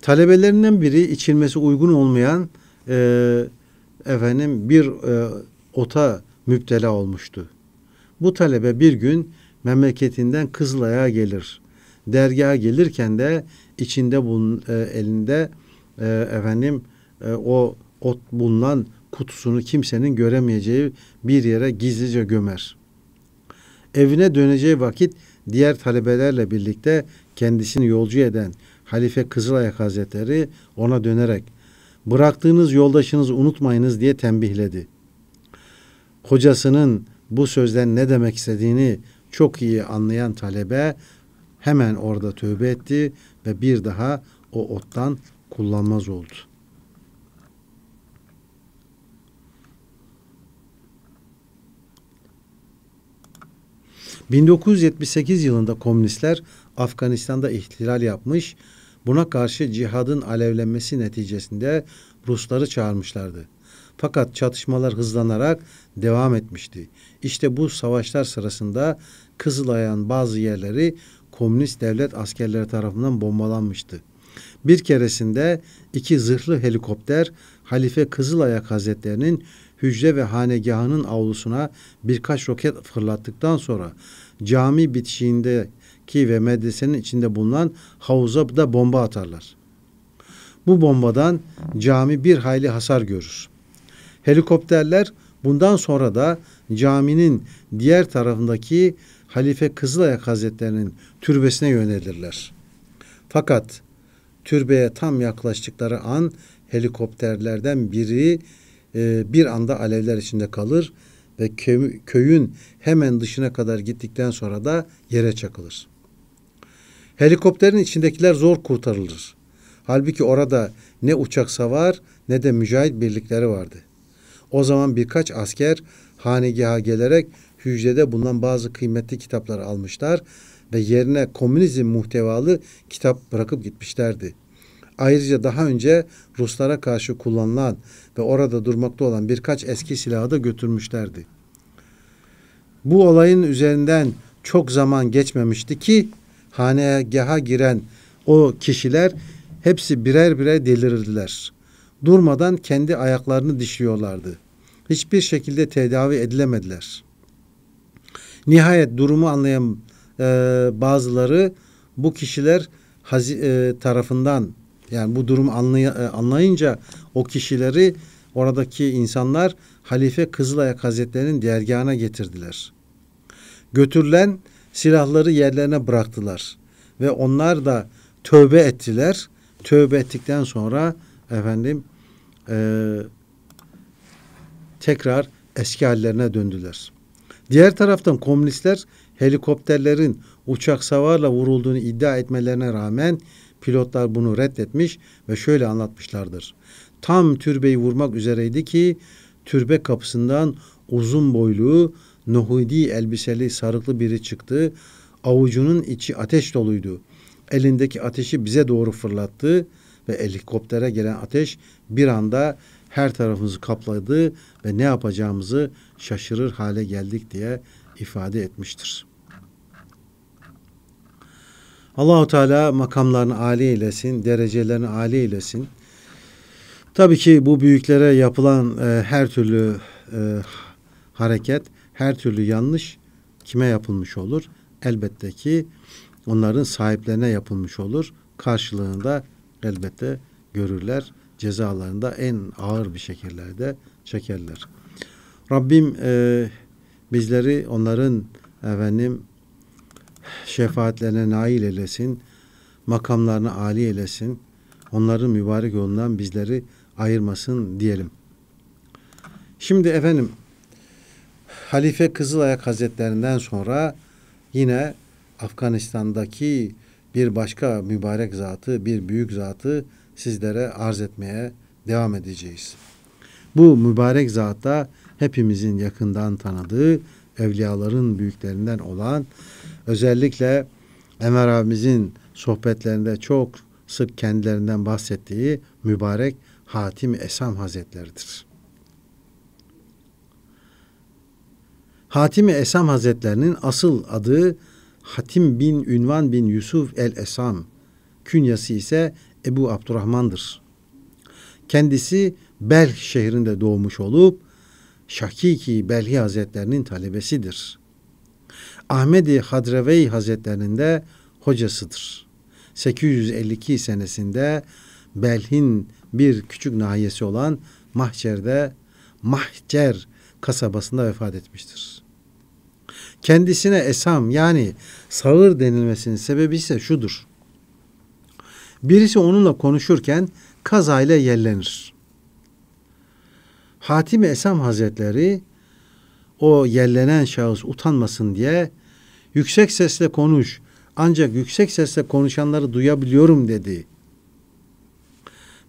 Talebelerinden biri içilmesi uygun olmayan e, efendim bir e, ota müptela olmuştu. Bu talebe bir gün memleketinden Kızılay'a gelir. Dergaha gelirken de içinde bulun, e, elinde e, efendim e, o ot bulunan kutusunu kimsenin göremeyeceği bir yere gizlice gömer. Evine döneceği vakit diğer talebelerle birlikte kendisini yolcu eden Halife Kızılayak Hazretleri ona dönerek bıraktığınız yoldaşınızı unutmayınız diye tembihledi. Kocasının bu sözden ne demek istediğini çok iyi anlayan talebe hemen orada tövbe etti ve bir daha o ottan kullanmaz oldu. ...1978 yılında komünistler Afganistan'da ihtilal yapmış... Buna karşı cihadın alevlenmesi neticesinde Rusları çağırmışlardı. Fakat çatışmalar hızlanarak devam etmişti. İşte bu savaşlar sırasında Kızılay'ın bazı yerleri komünist devlet askerleri tarafından bombalanmıştı. Bir keresinde iki zırhlı helikopter Halife Kızılayak Hazretlerinin hücre ve hanegahının avlusuna birkaç roket fırlattıktan sonra cami bitişiğinde ki ve medresenin içinde bulunan havuza da bomba atarlar. Bu bombadan cami bir hayli hasar görür. Helikopterler bundan sonra da caminin diğer tarafındaki Halife Kızılayak Hazretlerinin türbesine yönelirler. Fakat türbeye tam yaklaştıkları an helikopterlerden biri e, bir anda alevler içinde kalır ve köyün hemen dışına kadar gittikten sonra da yere çakılır. Helikopterin içindekiler zor kurtarılır. Halbuki orada ne uçak savar ne de mücahit birlikleri vardı. O zaman birkaç asker hanegaha gelerek hücrede bulunan bazı kıymetli kitapları almışlar ve yerine komünizm muhtevalı kitap bırakıp gitmişlerdi. Ayrıca daha önce Ruslara karşı kullanılan ve orada durmakta olan birkaç eski silahı da götürmüşlerdi. Bu olayın üzerinden çok zaman geçmemişti ki hanegaha giren o kişiler hepsi birer birer delirirdiler. Durmadan kendi ayaklarını dişliyorlardı. Hiçbir şekilde tedavi edilemediler. Nihayet durumu anlayan e, bazıları bu kişiler hazi, e, tarafından yani bu durumu anlay, e, anlayınca o kişileri oradaki insanlar Halife Kızılayak Hazretlerinin dergahına getirdiler. Götürülen silahları yerlerine bıraktılar ve onlar da tövbe ettiler. Tövbe ettikten sonra efendim e, tekrar eski hallerine döndüler. Diğer taraftan komünistler helikopterlerin uçak savarla vurulduğunu iddia etmelerine rağmen pilotlar bunu reddetmiş ve şöyle anlatmışlardır. Tam türbeyi vurmak üzereydi ki türbe kapısından uzun boylu Nuhudi elbiseli sarıklı biri çıktı. Avucunun içi ateş doluydu. Elindeki ateşi bize doğru fırlattı ve helikoptere gelen ateş bir anda her tarafımızı kapladı ve ne yapacağımızı şaşırır hale geldik diye ifade etmiştir. Allahu Teala makamlarını âli eylesin, derecelerini âli eylesin. Tabii ki bu büyüklere yapılan e, her türlü e, hareket her türlü yanlış kime yapılmış olur? Elbette ki onların sahiplerine yapılmış olur. Karşılığında elbette görürler. Cezalarında en ağır bir şekillerde çekerler. Rabbim e, bizleri onların efendim şefaatlerine nail eylesin. Makamlarını âli eylesin. Onların mübarek yolundan bizleri ayırmasın diyelim. Şimdi efendim Halife Kızılayak Hazretlerinden sonra yine Afganistan'daki bir başka mübarek zatı, bir büyük zatı sizlere arz etmeye devam edeceğiz. Bu mübarek zat da hepimizin yakından tanıdığı evliyaların büyüklerinden olan özellikle Enver abimizin sohbetlerinde çok sık kendilerinden bahsettiği mübarek Hatim Esam Hazretleridir. Hatimi Esam Hazretlerinin asıl adı Hatim bin Ünvan bin Yusuf el Esam, künyası ise Ebu Abdurrahman'dır. Kendisi Belh şehrinde doğmuş olup Şakiki Belhi Hazretlerinin talebesidir. Ahmedi Hadrevey Hazretlerinin de hocasıdır. 852 senesinde Belh'in bir küçük nahiyesi olan Mahçer'de Mahçer kasabasında vefat etmiştir kendisine esam yani sağır denilmesinin sebebi ise şudur. Birisi onunla konuşurken kazayla yellenir. Hatim Esam Hazretleri o yellenen şahıs utanmasın diye yüksek sesle konuş. Ancak yüksek sesle konuşanları duyabiliyorum dedi.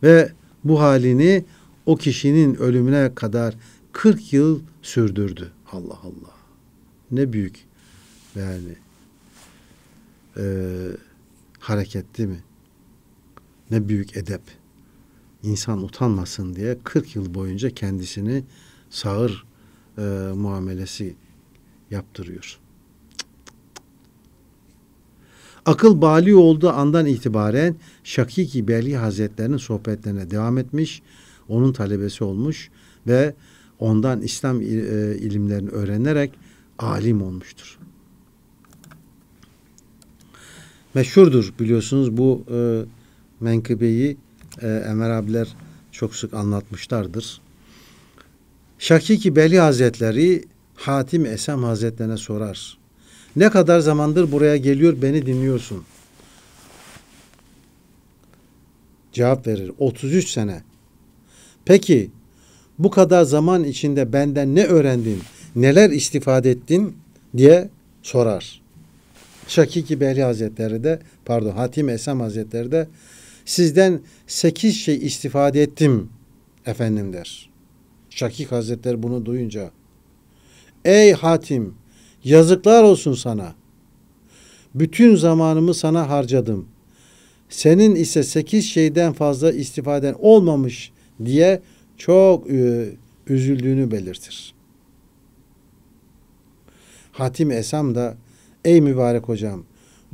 Ve bu halini o kişinin ölümüne kadar 40 yıl sürdürdü. Allah Allah ne büyük yani e, hareket değil mi? Ne büyük edep. İnsan utanmasın diye 40 yıl boyunca kendisini sağır e, muamelesi yaptırıyor. Akıl bali olduğu andan itibaren Şakiki belli Hazretlerinin sohbetlerine devam etmiş, onun talebesi olmuş ve ondan İslam e, ilimlerini öğrenerek alim olmuştur. Meşhurdur biliyorsunuz bu e, menkıbeyi e, Emer abiler çok sık anlatmışlardır. Şakiki Beli Hazretleri Hatim Esem Hazretlerine sorar. Ne kadar zamandır buraya geliyor beni dinliyorsun? Cevap verir. 33 sene. Peki bu kadar zaman içinde benden ne öğrendin? neler istifade ettin diye sorar. Şakiki Behri Hazretleri de pardon Hatim Esam Hazretleri de sizden sekiz şey istifade ettim efendim der. Şakik Hazretleri bunu duyunca ey Hatim yazıklar olsun sana. Bütün zamanımı sana harcadım. Senin ise sekiz şeyden fazla istifaden olmamış diye çok ıı, üzüldüğünü belirtir. Hatim Esam da ey mübarek hocam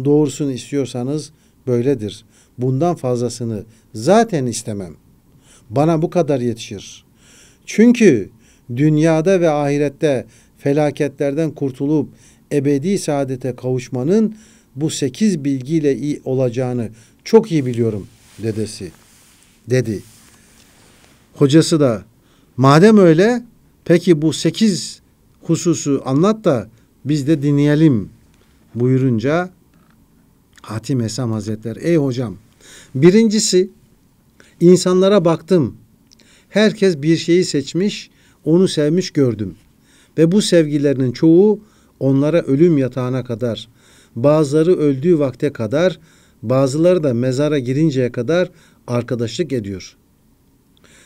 doğrusunu istiyorsanız böyledir. Bundan fazlasını zaten istemem. Bana bu kadar yetişir. Çünkü dünyada ve ahirette felaketlerden kurtulup ebedi saadete kavuşmanın bu sekiz bilgiyle iyi olacağını çok iyi biliyorum dedesi dedi. Hocası da madem öyle peki bu sekiz hususu anlat da biz de dinleyelim buyurunca Hatim Esam Hazretleri ey hocam birincisi insanlara baktım herkes bir şeyi seçmiş onu sevmiş gördüm ve bu sevgilerinin çoğu onlara ölüm yatağına kadar bazıları öldüğü vakte kadar bazıları da mezara girinceye kadar arkadaşlık ediyor.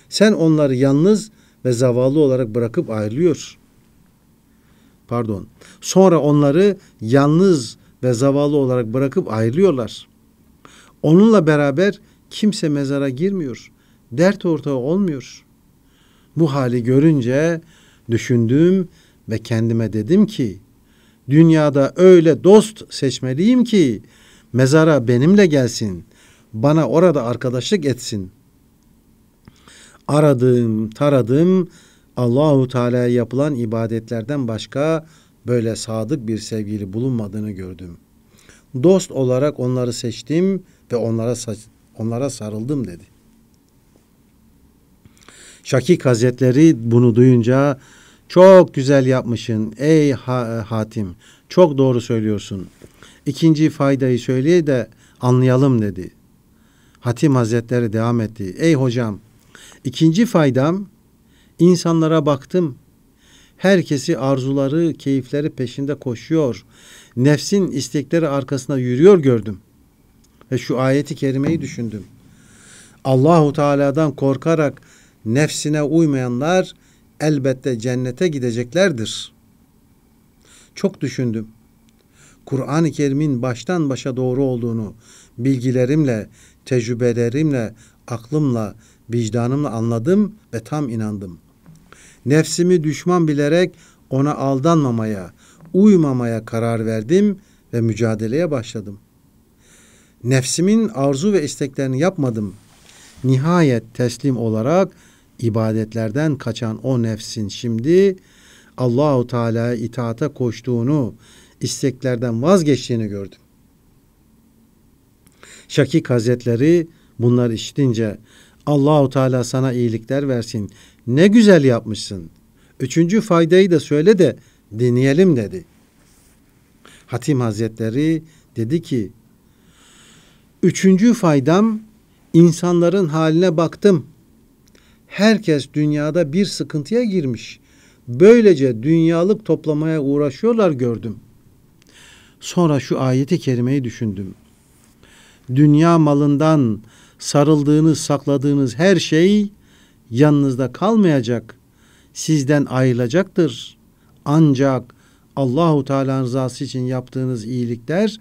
Sen onları yalnız ve zavallı olarak bırakıp ayrılıyorsun pardon. Sonra onları yalnız ve zavallı olarak bırakıp ayrılıyorlar. Onunla beraber kimse mezara girmiyor. Dert ortağı olmuyor. Bu hali görünce düşündüm ve kendime dedim ki dünyada öyle dost seçmeliyim ki mezara benimle gelsin. Bana orada arkadaşlık etsin. Aradım, taradım Allahu Teala'ya yapılan ibadetlerden başka böyle sadık bir sevgili bulunmadığını gördüm. Dost olarak onları seçtim ve onlara onlara sarıldım dedi. Şakik Hazretleri bunu duyunca çok güzel yapmışsın ey ha Hatim. Çok doğru söylüyorsun. İkinci faydayı söyleye de anlayalım dedi. Hatim Hazretleri devam etti. Ey hocam ikinci faydam İnsanlara baktım. Herkesi arzuları, keyifleri peşinde koşuyor. Nefsin istekleri arkasına yürüyor gördüm. Ve şu ayeti kerimeyi düşündüm. Allahu Teala'dan korkarak nefsine uymayanlar elbette cennete gideceklerdir. Çok düşündüm. Kur'an-ı Kerim'in baştan başa doğru olduğunu bilgilerimle, tecrübelerimle, aklımla, vicdanımla anladım ve tam inandım. Nefsimi düşman bilerek ona aldanmamaya, uymamaya karar verdim ve mücadeleye başladım. Nefsimin arzu ve isteklerini yapmadım. Nihayet teslim olarak ibadetlerden kaçan o nefsin şimdi Allahu Teala'ya itaata koştuğunu, isteklerden vazgeçtiğini gördüm. Şakik Hazretleri bunlar işitince Allahu Teala sana iyilikler versin, ne güzel yapmışsın. Üçüncü faydayı da söyle de dinleyelim dedi. Hatim Hazretleri dedi ki, Üçüncü faydam insanların haline baktım. Herkes dünyada bir sıkıntıya girmiş. Böylece dünyalık toplamaya uğraşıyorlar gördüm. Sonra şu ayeti kerimeyi düşündüm. Dünya malından sarıldığınız, sakladığınız her şey yanınızda kalmayacak, sizden ayrılacaktır. Ancak Allahu Teala'nın rızası için yaptığınız iyilikler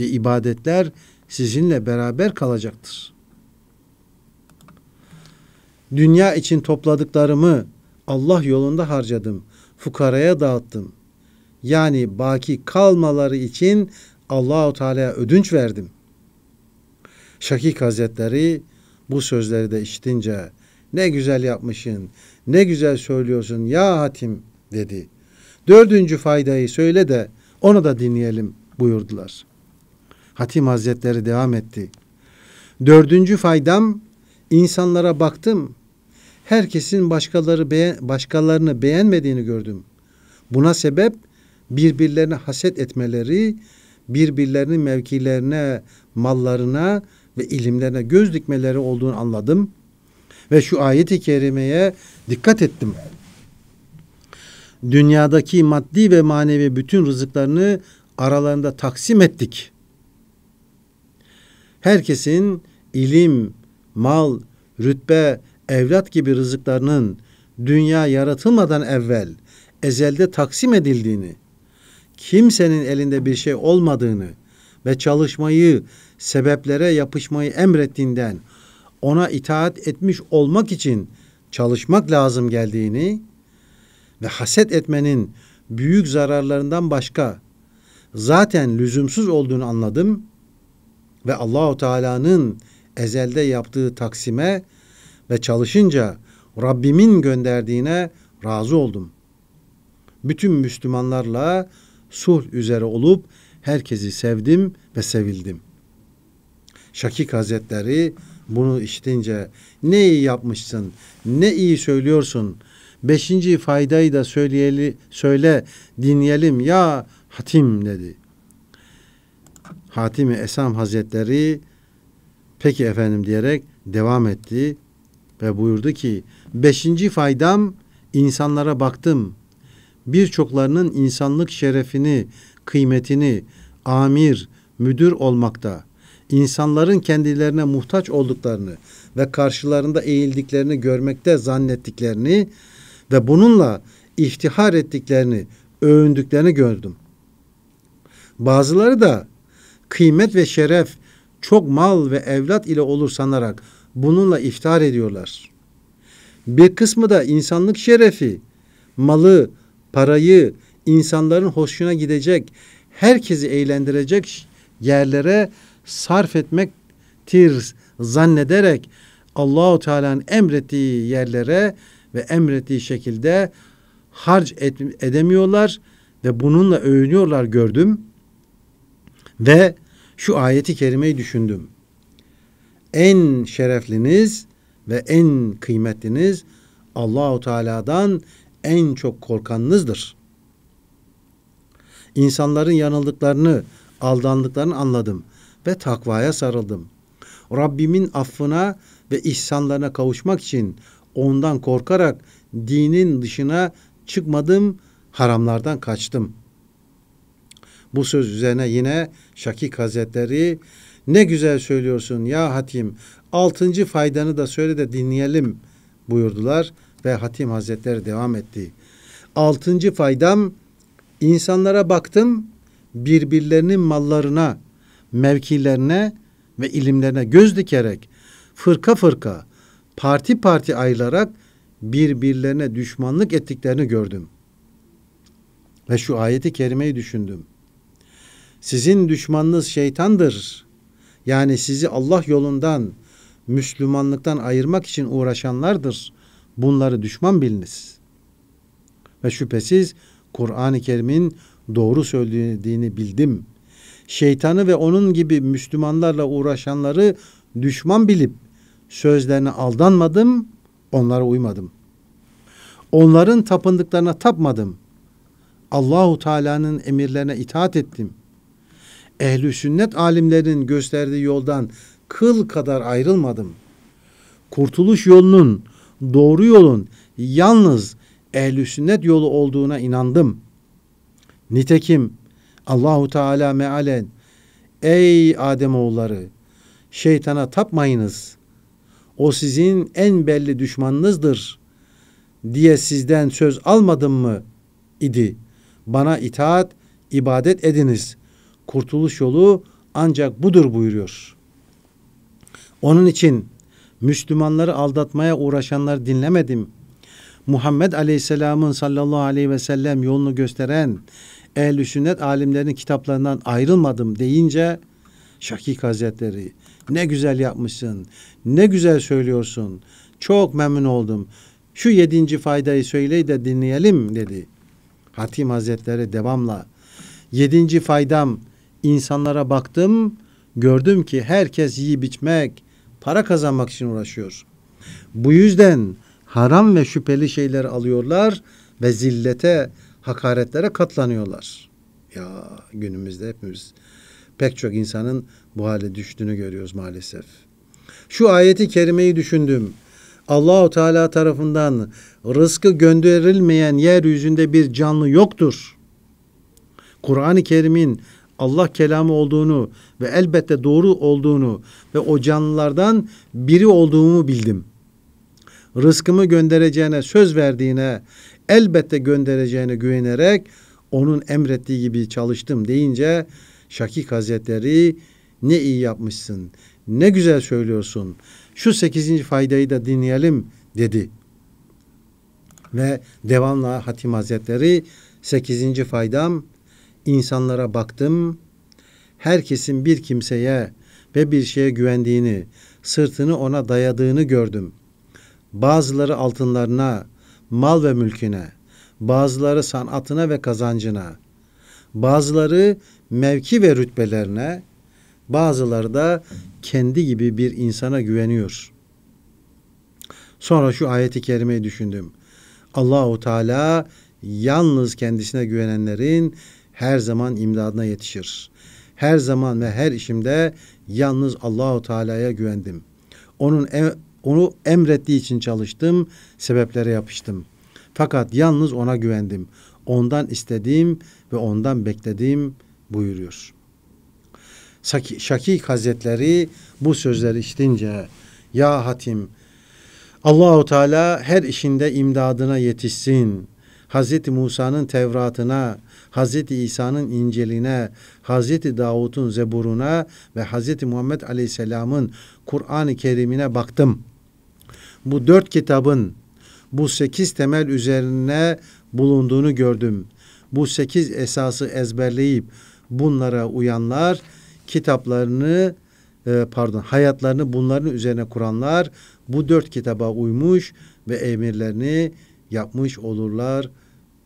ve ibadetler sizinle beraber kalacaktır. Dünya için topladıklarımı Allah yolunda harcadım. Fukaraya dağıttım. Yani baki kalmaları için Allahu Teala'ya ödünç verdim. Şakik Hazretleri bu sözleri de işitince ne güzel yapmışsın, ne güzel söylüyorsun ya hatim dedi. Dördüncü faydayı söyle de onu da dinleyelim buyurdular. Hatim Hazretleri devam etti. Dördüncü faydam insanlara baktım. Herkesin başkaları beğen, başkalarını beğenmediğini gördüm. Buna sebep birbirlerine haset etmeleri, birbirlerinin mevkilerine, mallarına ve ilimlerine göz dikmeleri olduğunu anladım. Ve şu ayeti kerimeye dikkat ettim. Dünyadaki maddi ve manevi bütün rızıklarını aralarında taksim ettik. Herkesin ilim, mal, rütbe, evlat gibi rızıklarının dünya yaratılmadan evvel ezelde taksim edildiğini, kimsenin elinde bir şey olmadığını ve çalışmayı, sebeplere yapışmayı emrettiğinden ona itaat etmiş olmak için çalışmak lazım geldiğini ve haset etmenin büyük zararlarından başka zaten lüzumsuz olduğunu anladım ve Allahu Teala'nın ezelde yaptığı taksime ve çalışınca Rabbimin gönderdiğine razı oldum. Bütün Müslümanlarla sulh üzere olup herkesi sevdim ve sevildim. Şakik Hazretleri bunu işitince ne iyi yapmışsın, ne iyi söylüyorsun. Beşinci faydayı da söyleyeli, söyle dinleyelim ya Hatim dedi. Hatimi Esam Hazretleri peki efendim diyerek devam etti ve buyurdu ki beşinci faydam insanlara baktım. Birçoklarının insanlık şerefini, kıymetini amir, müdür olmakta.'' insanların kendilerine muhtaç olduklarını ve karşılarında eğildiklerini görmekte zannettiklerini ve bununla iftihar ettiklerini, övündüklerini gördüm. Bazıları da kıymet ve şeref çok mal ve evlat ile olur sanarak bununla iftihar ediyorlar. Bir kısmı da insanlık şerefi, malı, parayı, insanların hoşuna gidecek, herkesi eğlendirecek yerlere sarf etmektir zannederek Allahu Teala'nın emrettiği yerlere ve emrettiği şekilde harc et, edemiyorlar ve bununla övünüyorlar gördüm ve şu ayeti kerimeyi düşündüm. En şerefliniz ve en kıymetliniz Allahu Teala'dan en çok korkanınızdır. İnsanların yanıldıklarını, aldandıklarını anladım ve takvaya sarıldım. Rabbimin affına ve ihsanlarına kavuşmak için ondan korkarak dinin dışına çıkmadım, haramlardan kaçtım. Bu söz üzerine yine Şakik Hazretleri ne güzel söylüyorsun ya Hatim. Altıncı faydanı da söyle de dinleyelim buyurdular ve Hatim Hazretleri devam etti. Altıncı faydam insanlara baktım birbirlerinin mallarına mevkilerine ve ilimlerine göz dikerek fırka fırka, parti parti ayrılarak birbirlerine düşmanlık ettiklerini gördüm. Ve şu ayeti kerimeyi düşündüm. Sizin düşmanınız şeytandır. Yani sizi Allah yolundan, Müslümanlıktan ayırmak için uğraşanlardır. Bunları düşman biliniz. Ve şüphesiz Kur'an-ı Kerim'in doğru söylediğini bildim şeytanı ve onun gibi Müslümanlarla uğraşanları düşman bilip sözlerine aldanmadım, onlara uymadım. Onların tapındıklarına tapmadım. Allahu Teala'nın emirlerine itaat ettim. Ehli sünnet alimlerin gösterdiği yoldan kıl kadar ayrılmadım. Kurtuluş yolunun, doğru yolun yalnız ehli sünnet yolu olduğuna inandım. Nitekim Allahu Teala mealen ey Adem oğulları şeytana tapmayınız. O sizin en belli düşmanınızdır diye sizden söz almadım mı idi. Bana itaat, ibadet ediniz. Kurtuluş yolu ancak budur buyuruyor. Onun için Müslümanları aldatmaya uğraşanlar dinlemedim. Muhammed Aleyhisselam'ın sallallahu aleyhi ve sellem yolunu gösteren ehl sünnet alimlerinin kitaplarından ayrılmadım deyince Şakik Hazretleri ne güzel yapmışsın, ne güzel söylüyorsun, çok memnun oldum. Şu yedinci faydayı söyle de dinleyelim dedi. Hatim Hazretleri devamla. Yedinci faydam insanlara baktım, gördüm ki herkes yiyip içmek, para kazanmak için uğraşıyor. Bu yüzden haram ve şüpheli şeyler alıyorlar ve zillete, hakaretlere katlanıyorlar. Ya günümüzde hepimiz pek çok insanın bu hale düştüğünü görüyoruz maalesef. Şu ayeti kerimeyi düşündüm. Allahu Teala tarafından rızkı gönderilmeyen yeryüzünde bir canlı yoktur. Kur'an-ı Kerim'in Allah kelamı olduğunu ve elbette doğru olduğunu ve o canlılardan biri olduğumu bildim. Rızkımı göndereceğine söz verdiğine elbette göndereceğine güvenerek onun emrettiği gibi çalıştım deyince Şakik Hazretleri ne iyi yapmışsın, ne güzel söylüyorsun, şu sekizinci faydayı da dinleyelim dedi. Ve devamla Hatim Hazretleri sekizinci faydam insanlara baktım, herkesin bir kimseye ve bir şeye güvendiğini, sırtını ona dayadığını gördüm. Bazıları altınlarına, mal ve mülküne, bazıları sanatına ve kazancına, bazıları mevki ve rütbelerine, bazıları da kendi gibi bir insana güveniyor. Sonra şu ayeti kerimeyi düşündüm. Allahu Teala yalnız kendisine güvenenlerin her zaman imdadına yetişir. Her zaman ve her işimde yalnız Allahu Teala'ya güvendim. Onun en onu emrettiği için çalıştım, sebeplere yapıştım. Fakat yalnız ona güvendim. Ondan istediğim ve ondan beklediğim buyuruyor. Şakik, Hazretleri bu sözleri işitince ya Hatim Allahu Teala her işinde imdadına yetişsin. Hazreti Musa'nın Tevrat'ına, Hazreti İsa'nın İncil'ine, Hazreti Davud'un Zebur'una ve Hazreti Muhammed Aleyhisselam'ın Kur'an-ı Kerim'ine baktım bu dört kitabın bu sekiz temel üzerine bulunduğunu gördüm. Bu sekiz esası ezberleyip bunlara uyanlar kitaplarını e, pardon hayatlarını bunların üzerine kuranlar bu dört kitaba uymuş ve emirlerini yapmış olurlar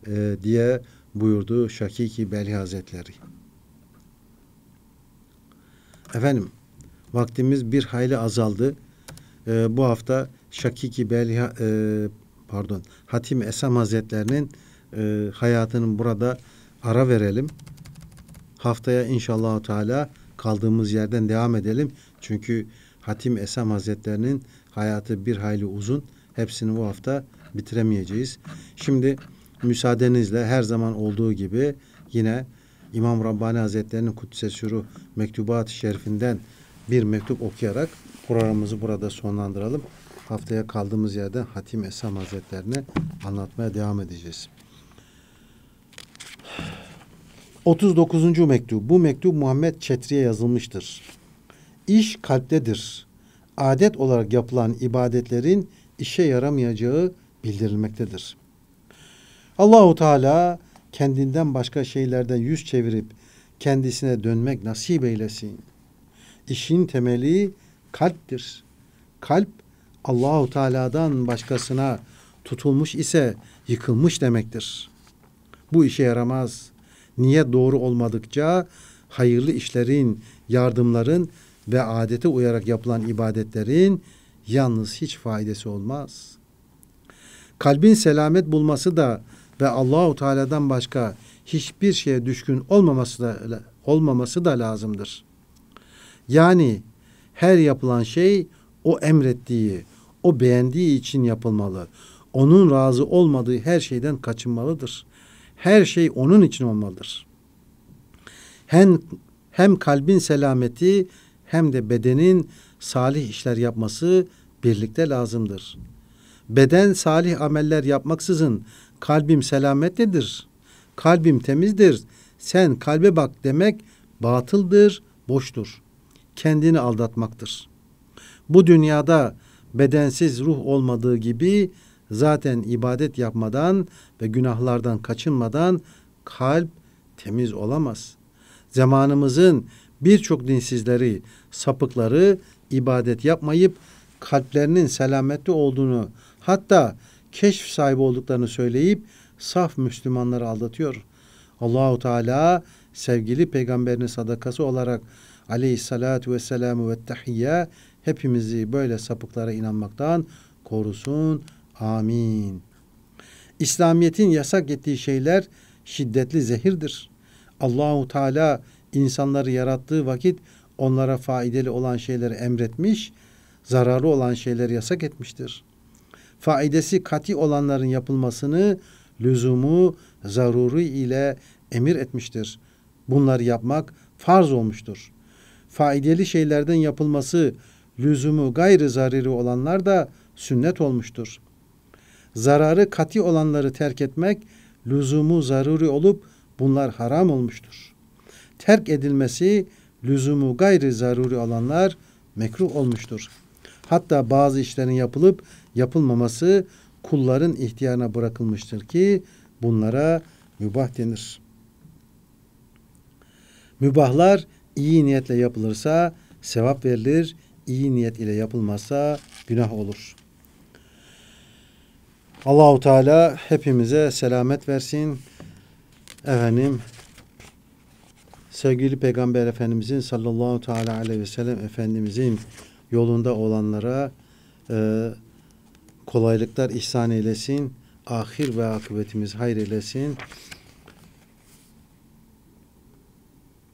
e, diye buyurdu Şakiki Beli Hazretleri. Efendim vaktimiz bir hayli azaldı. E, bu hafta Şakiki Belha e, pardon Hatim Esam Hazretlerinin e, hayatının burada ara verelim. Haftaya inşallah Teala kaldığımız yerden devam edelim. Çünkü Hatim Esam Hazretlerinin hayatı bir hayli uzun. Hepsini bu hafta bitiremeyeceğiz. Şimdi müsaadenizle her zaman olduğu gibi yine İmam Rabbani Hazretlerinin Kudüs'e sürü mektubat-ı şerifinden bir mektup okuyarak programımızı burada sonlandıralım. Haftaya kaldığımız yerden Hatim Esam Hazretlerine anlatmaya devam edeceğiz. 39. mektup. Bu mektup Muhammed Çetri'ye yazılmıştır. İş kalptedir. Adet olarak yapılan ibadetlerin işe yaramayacağı bildirilmektedir. Allahu Teala kendinden başka şeylerden yüz çevirip kendisine dönmek nasip eylesin. İşin temeli kalptir. Kalp Allahu Teala'dan başkasına tutulmuş ise yıkılmış demektir. Bu işe yaramaz. Niye doğru olmadıkça hayırlı işlerin, yardımların ve adete uyarak yapılan ibadetlerin yalnız hiç faydası olmaz. Kalbin selamet bulması da ve Allahu Teala'dan başka hiçbir şeye düşkün olmaması da olmaması da lazımdır. Yani her yapılan şey o emrettiği, o beğendiği için yapılmalı. Onun razı olmadığı her şeyden kaçınmalıdır. Her şey onun için olmalıdır. Hem, hem kalbin selameti hem de bedenin salih işler yapması birlikte lazımdır. Beden salih ameller yapmaksızın kalbim selametlidir. Kalbim temizdir. Sen kalbe bak demek batıldır, boştur. Kendini aldatmaktır. Bu dünyada bedensiz ruh olmadığı gibi zaten ibadet yapmadan ve günahlardan kaçınmadan kalp temiz olamaz. Zamanımızın birçok dinsizleri, sapıkları ibadet yapmayıp kalplerinin selametli olduğunu hatta keşf sahibi olduklarını söyleyip saf Müslümanları aldatıyor. Allahu Teala sevgili peygamberinin sadakası olarak aleyhissalatu vesselamü ve tahiyye hepimizi böyle sapıklara inanmaktan korusun. Amin. İslamiyetin yasak ettiği şeyler şiddetli zehirdir. Allahu Teala insanları yarattığı vakit onlara faydalı olan şeyleri emretmiş, zararlı olan şeyleri yasak etmiştir. Faidesi kati olanların yapılmasını lüzumu, zaruri ile emir etmiştir. Bunları yapmak farz olmuştur. Faydalı şeylerden yapılması lüzumu gayrı zariri olanlar da sünnet olmuştur. Zararı kati olanları terk etmek lüzumu zaruri olup bunlar haram olmuştur. Terk edilmesi lüzumu gayri zaruri olanlar mekruh olmuştur. Hatta bazı işlerin yapılıp yapılmaması kulların ihtiyarına bırakılmıştır ki bunlara mübah denir. Mübahlar iyi niyetle yapılırsa sevap verilir, iyi niyet ile yapılmazsa günah olur. Allahu Teala hepimize selamet versin. Efendim sevgili Peygamber Efendimizin sallallahu teala aleyhi ve sellem Efendimizin yolunda olanlara e, kolaylıklar ihsan eylesin. Ahir ve akıbetimiz hayır eylesin.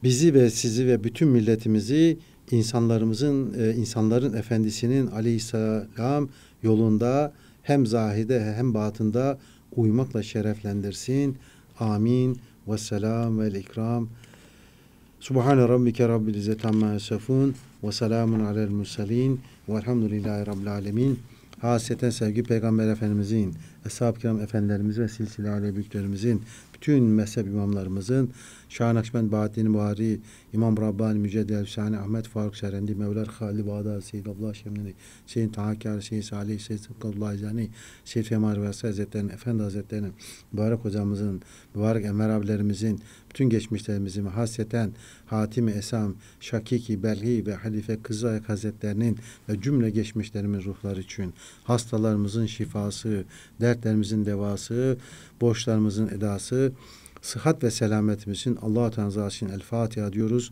Bizi ve sizi ve bütün milletimizi insanlarımızın e, insanların efendisinin aleyhisselam yolunda hem zahide hem batında uymakla şereflendirsin. Amin. Ve selam ve ikram. Subhane rabbike rabbil izzeti amma yasifun ve selamun alel murselin ve elhamdülillahi rabbil alemin. Hasiyeten sevgi Peygamber Efendimizin Eshab-ı kiram efendilerimiz ve silsile büyüklerimizin, bütün mezhep imamlarımızın, Şah Nakşibend Bahattin Muhari, İmam Rabbani Müceddel Hüsani Ahmet Faruk Serendi, Mevler Halil Bağdat, Seyyid Abdullah Şemdini, Seyyid Tahakkar, Seyyid Salih, Seyyid Sıkkadullah İzani, Seyyid Femar Vesli Hazretleri'nin, Efendi Hazretleri'nin, mübarek hocamızın, mübarek Emre abilerimizin, bütün geçmişlerimizi hasreten Hatim-i Esam, Şakiki, Belhi ve Halife Kızılayak Hazretlerinin ve cümle geçmişlerimin ruhları için hastalarımızın şifası, der dertlerimizin devası, borçlarımızın edası, sıhhat ve selametimizin Allah-u Teala için El Fatiha diyoruz.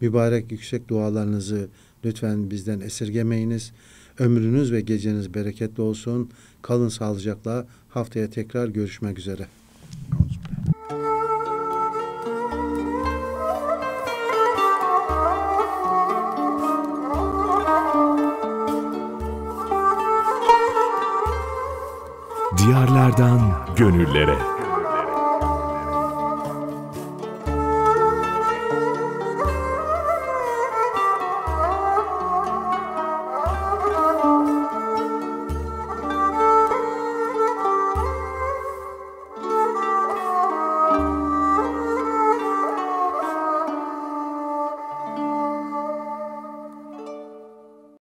Mübarek yüksek dualarınızı lütfen bizden esirgemeyiniz. Ömrünüz ve geceniz bereketli olsun. Kalın sağlıcakla. Haftaya tekrar görüşmek üzere. Diyarlardan gönüllere.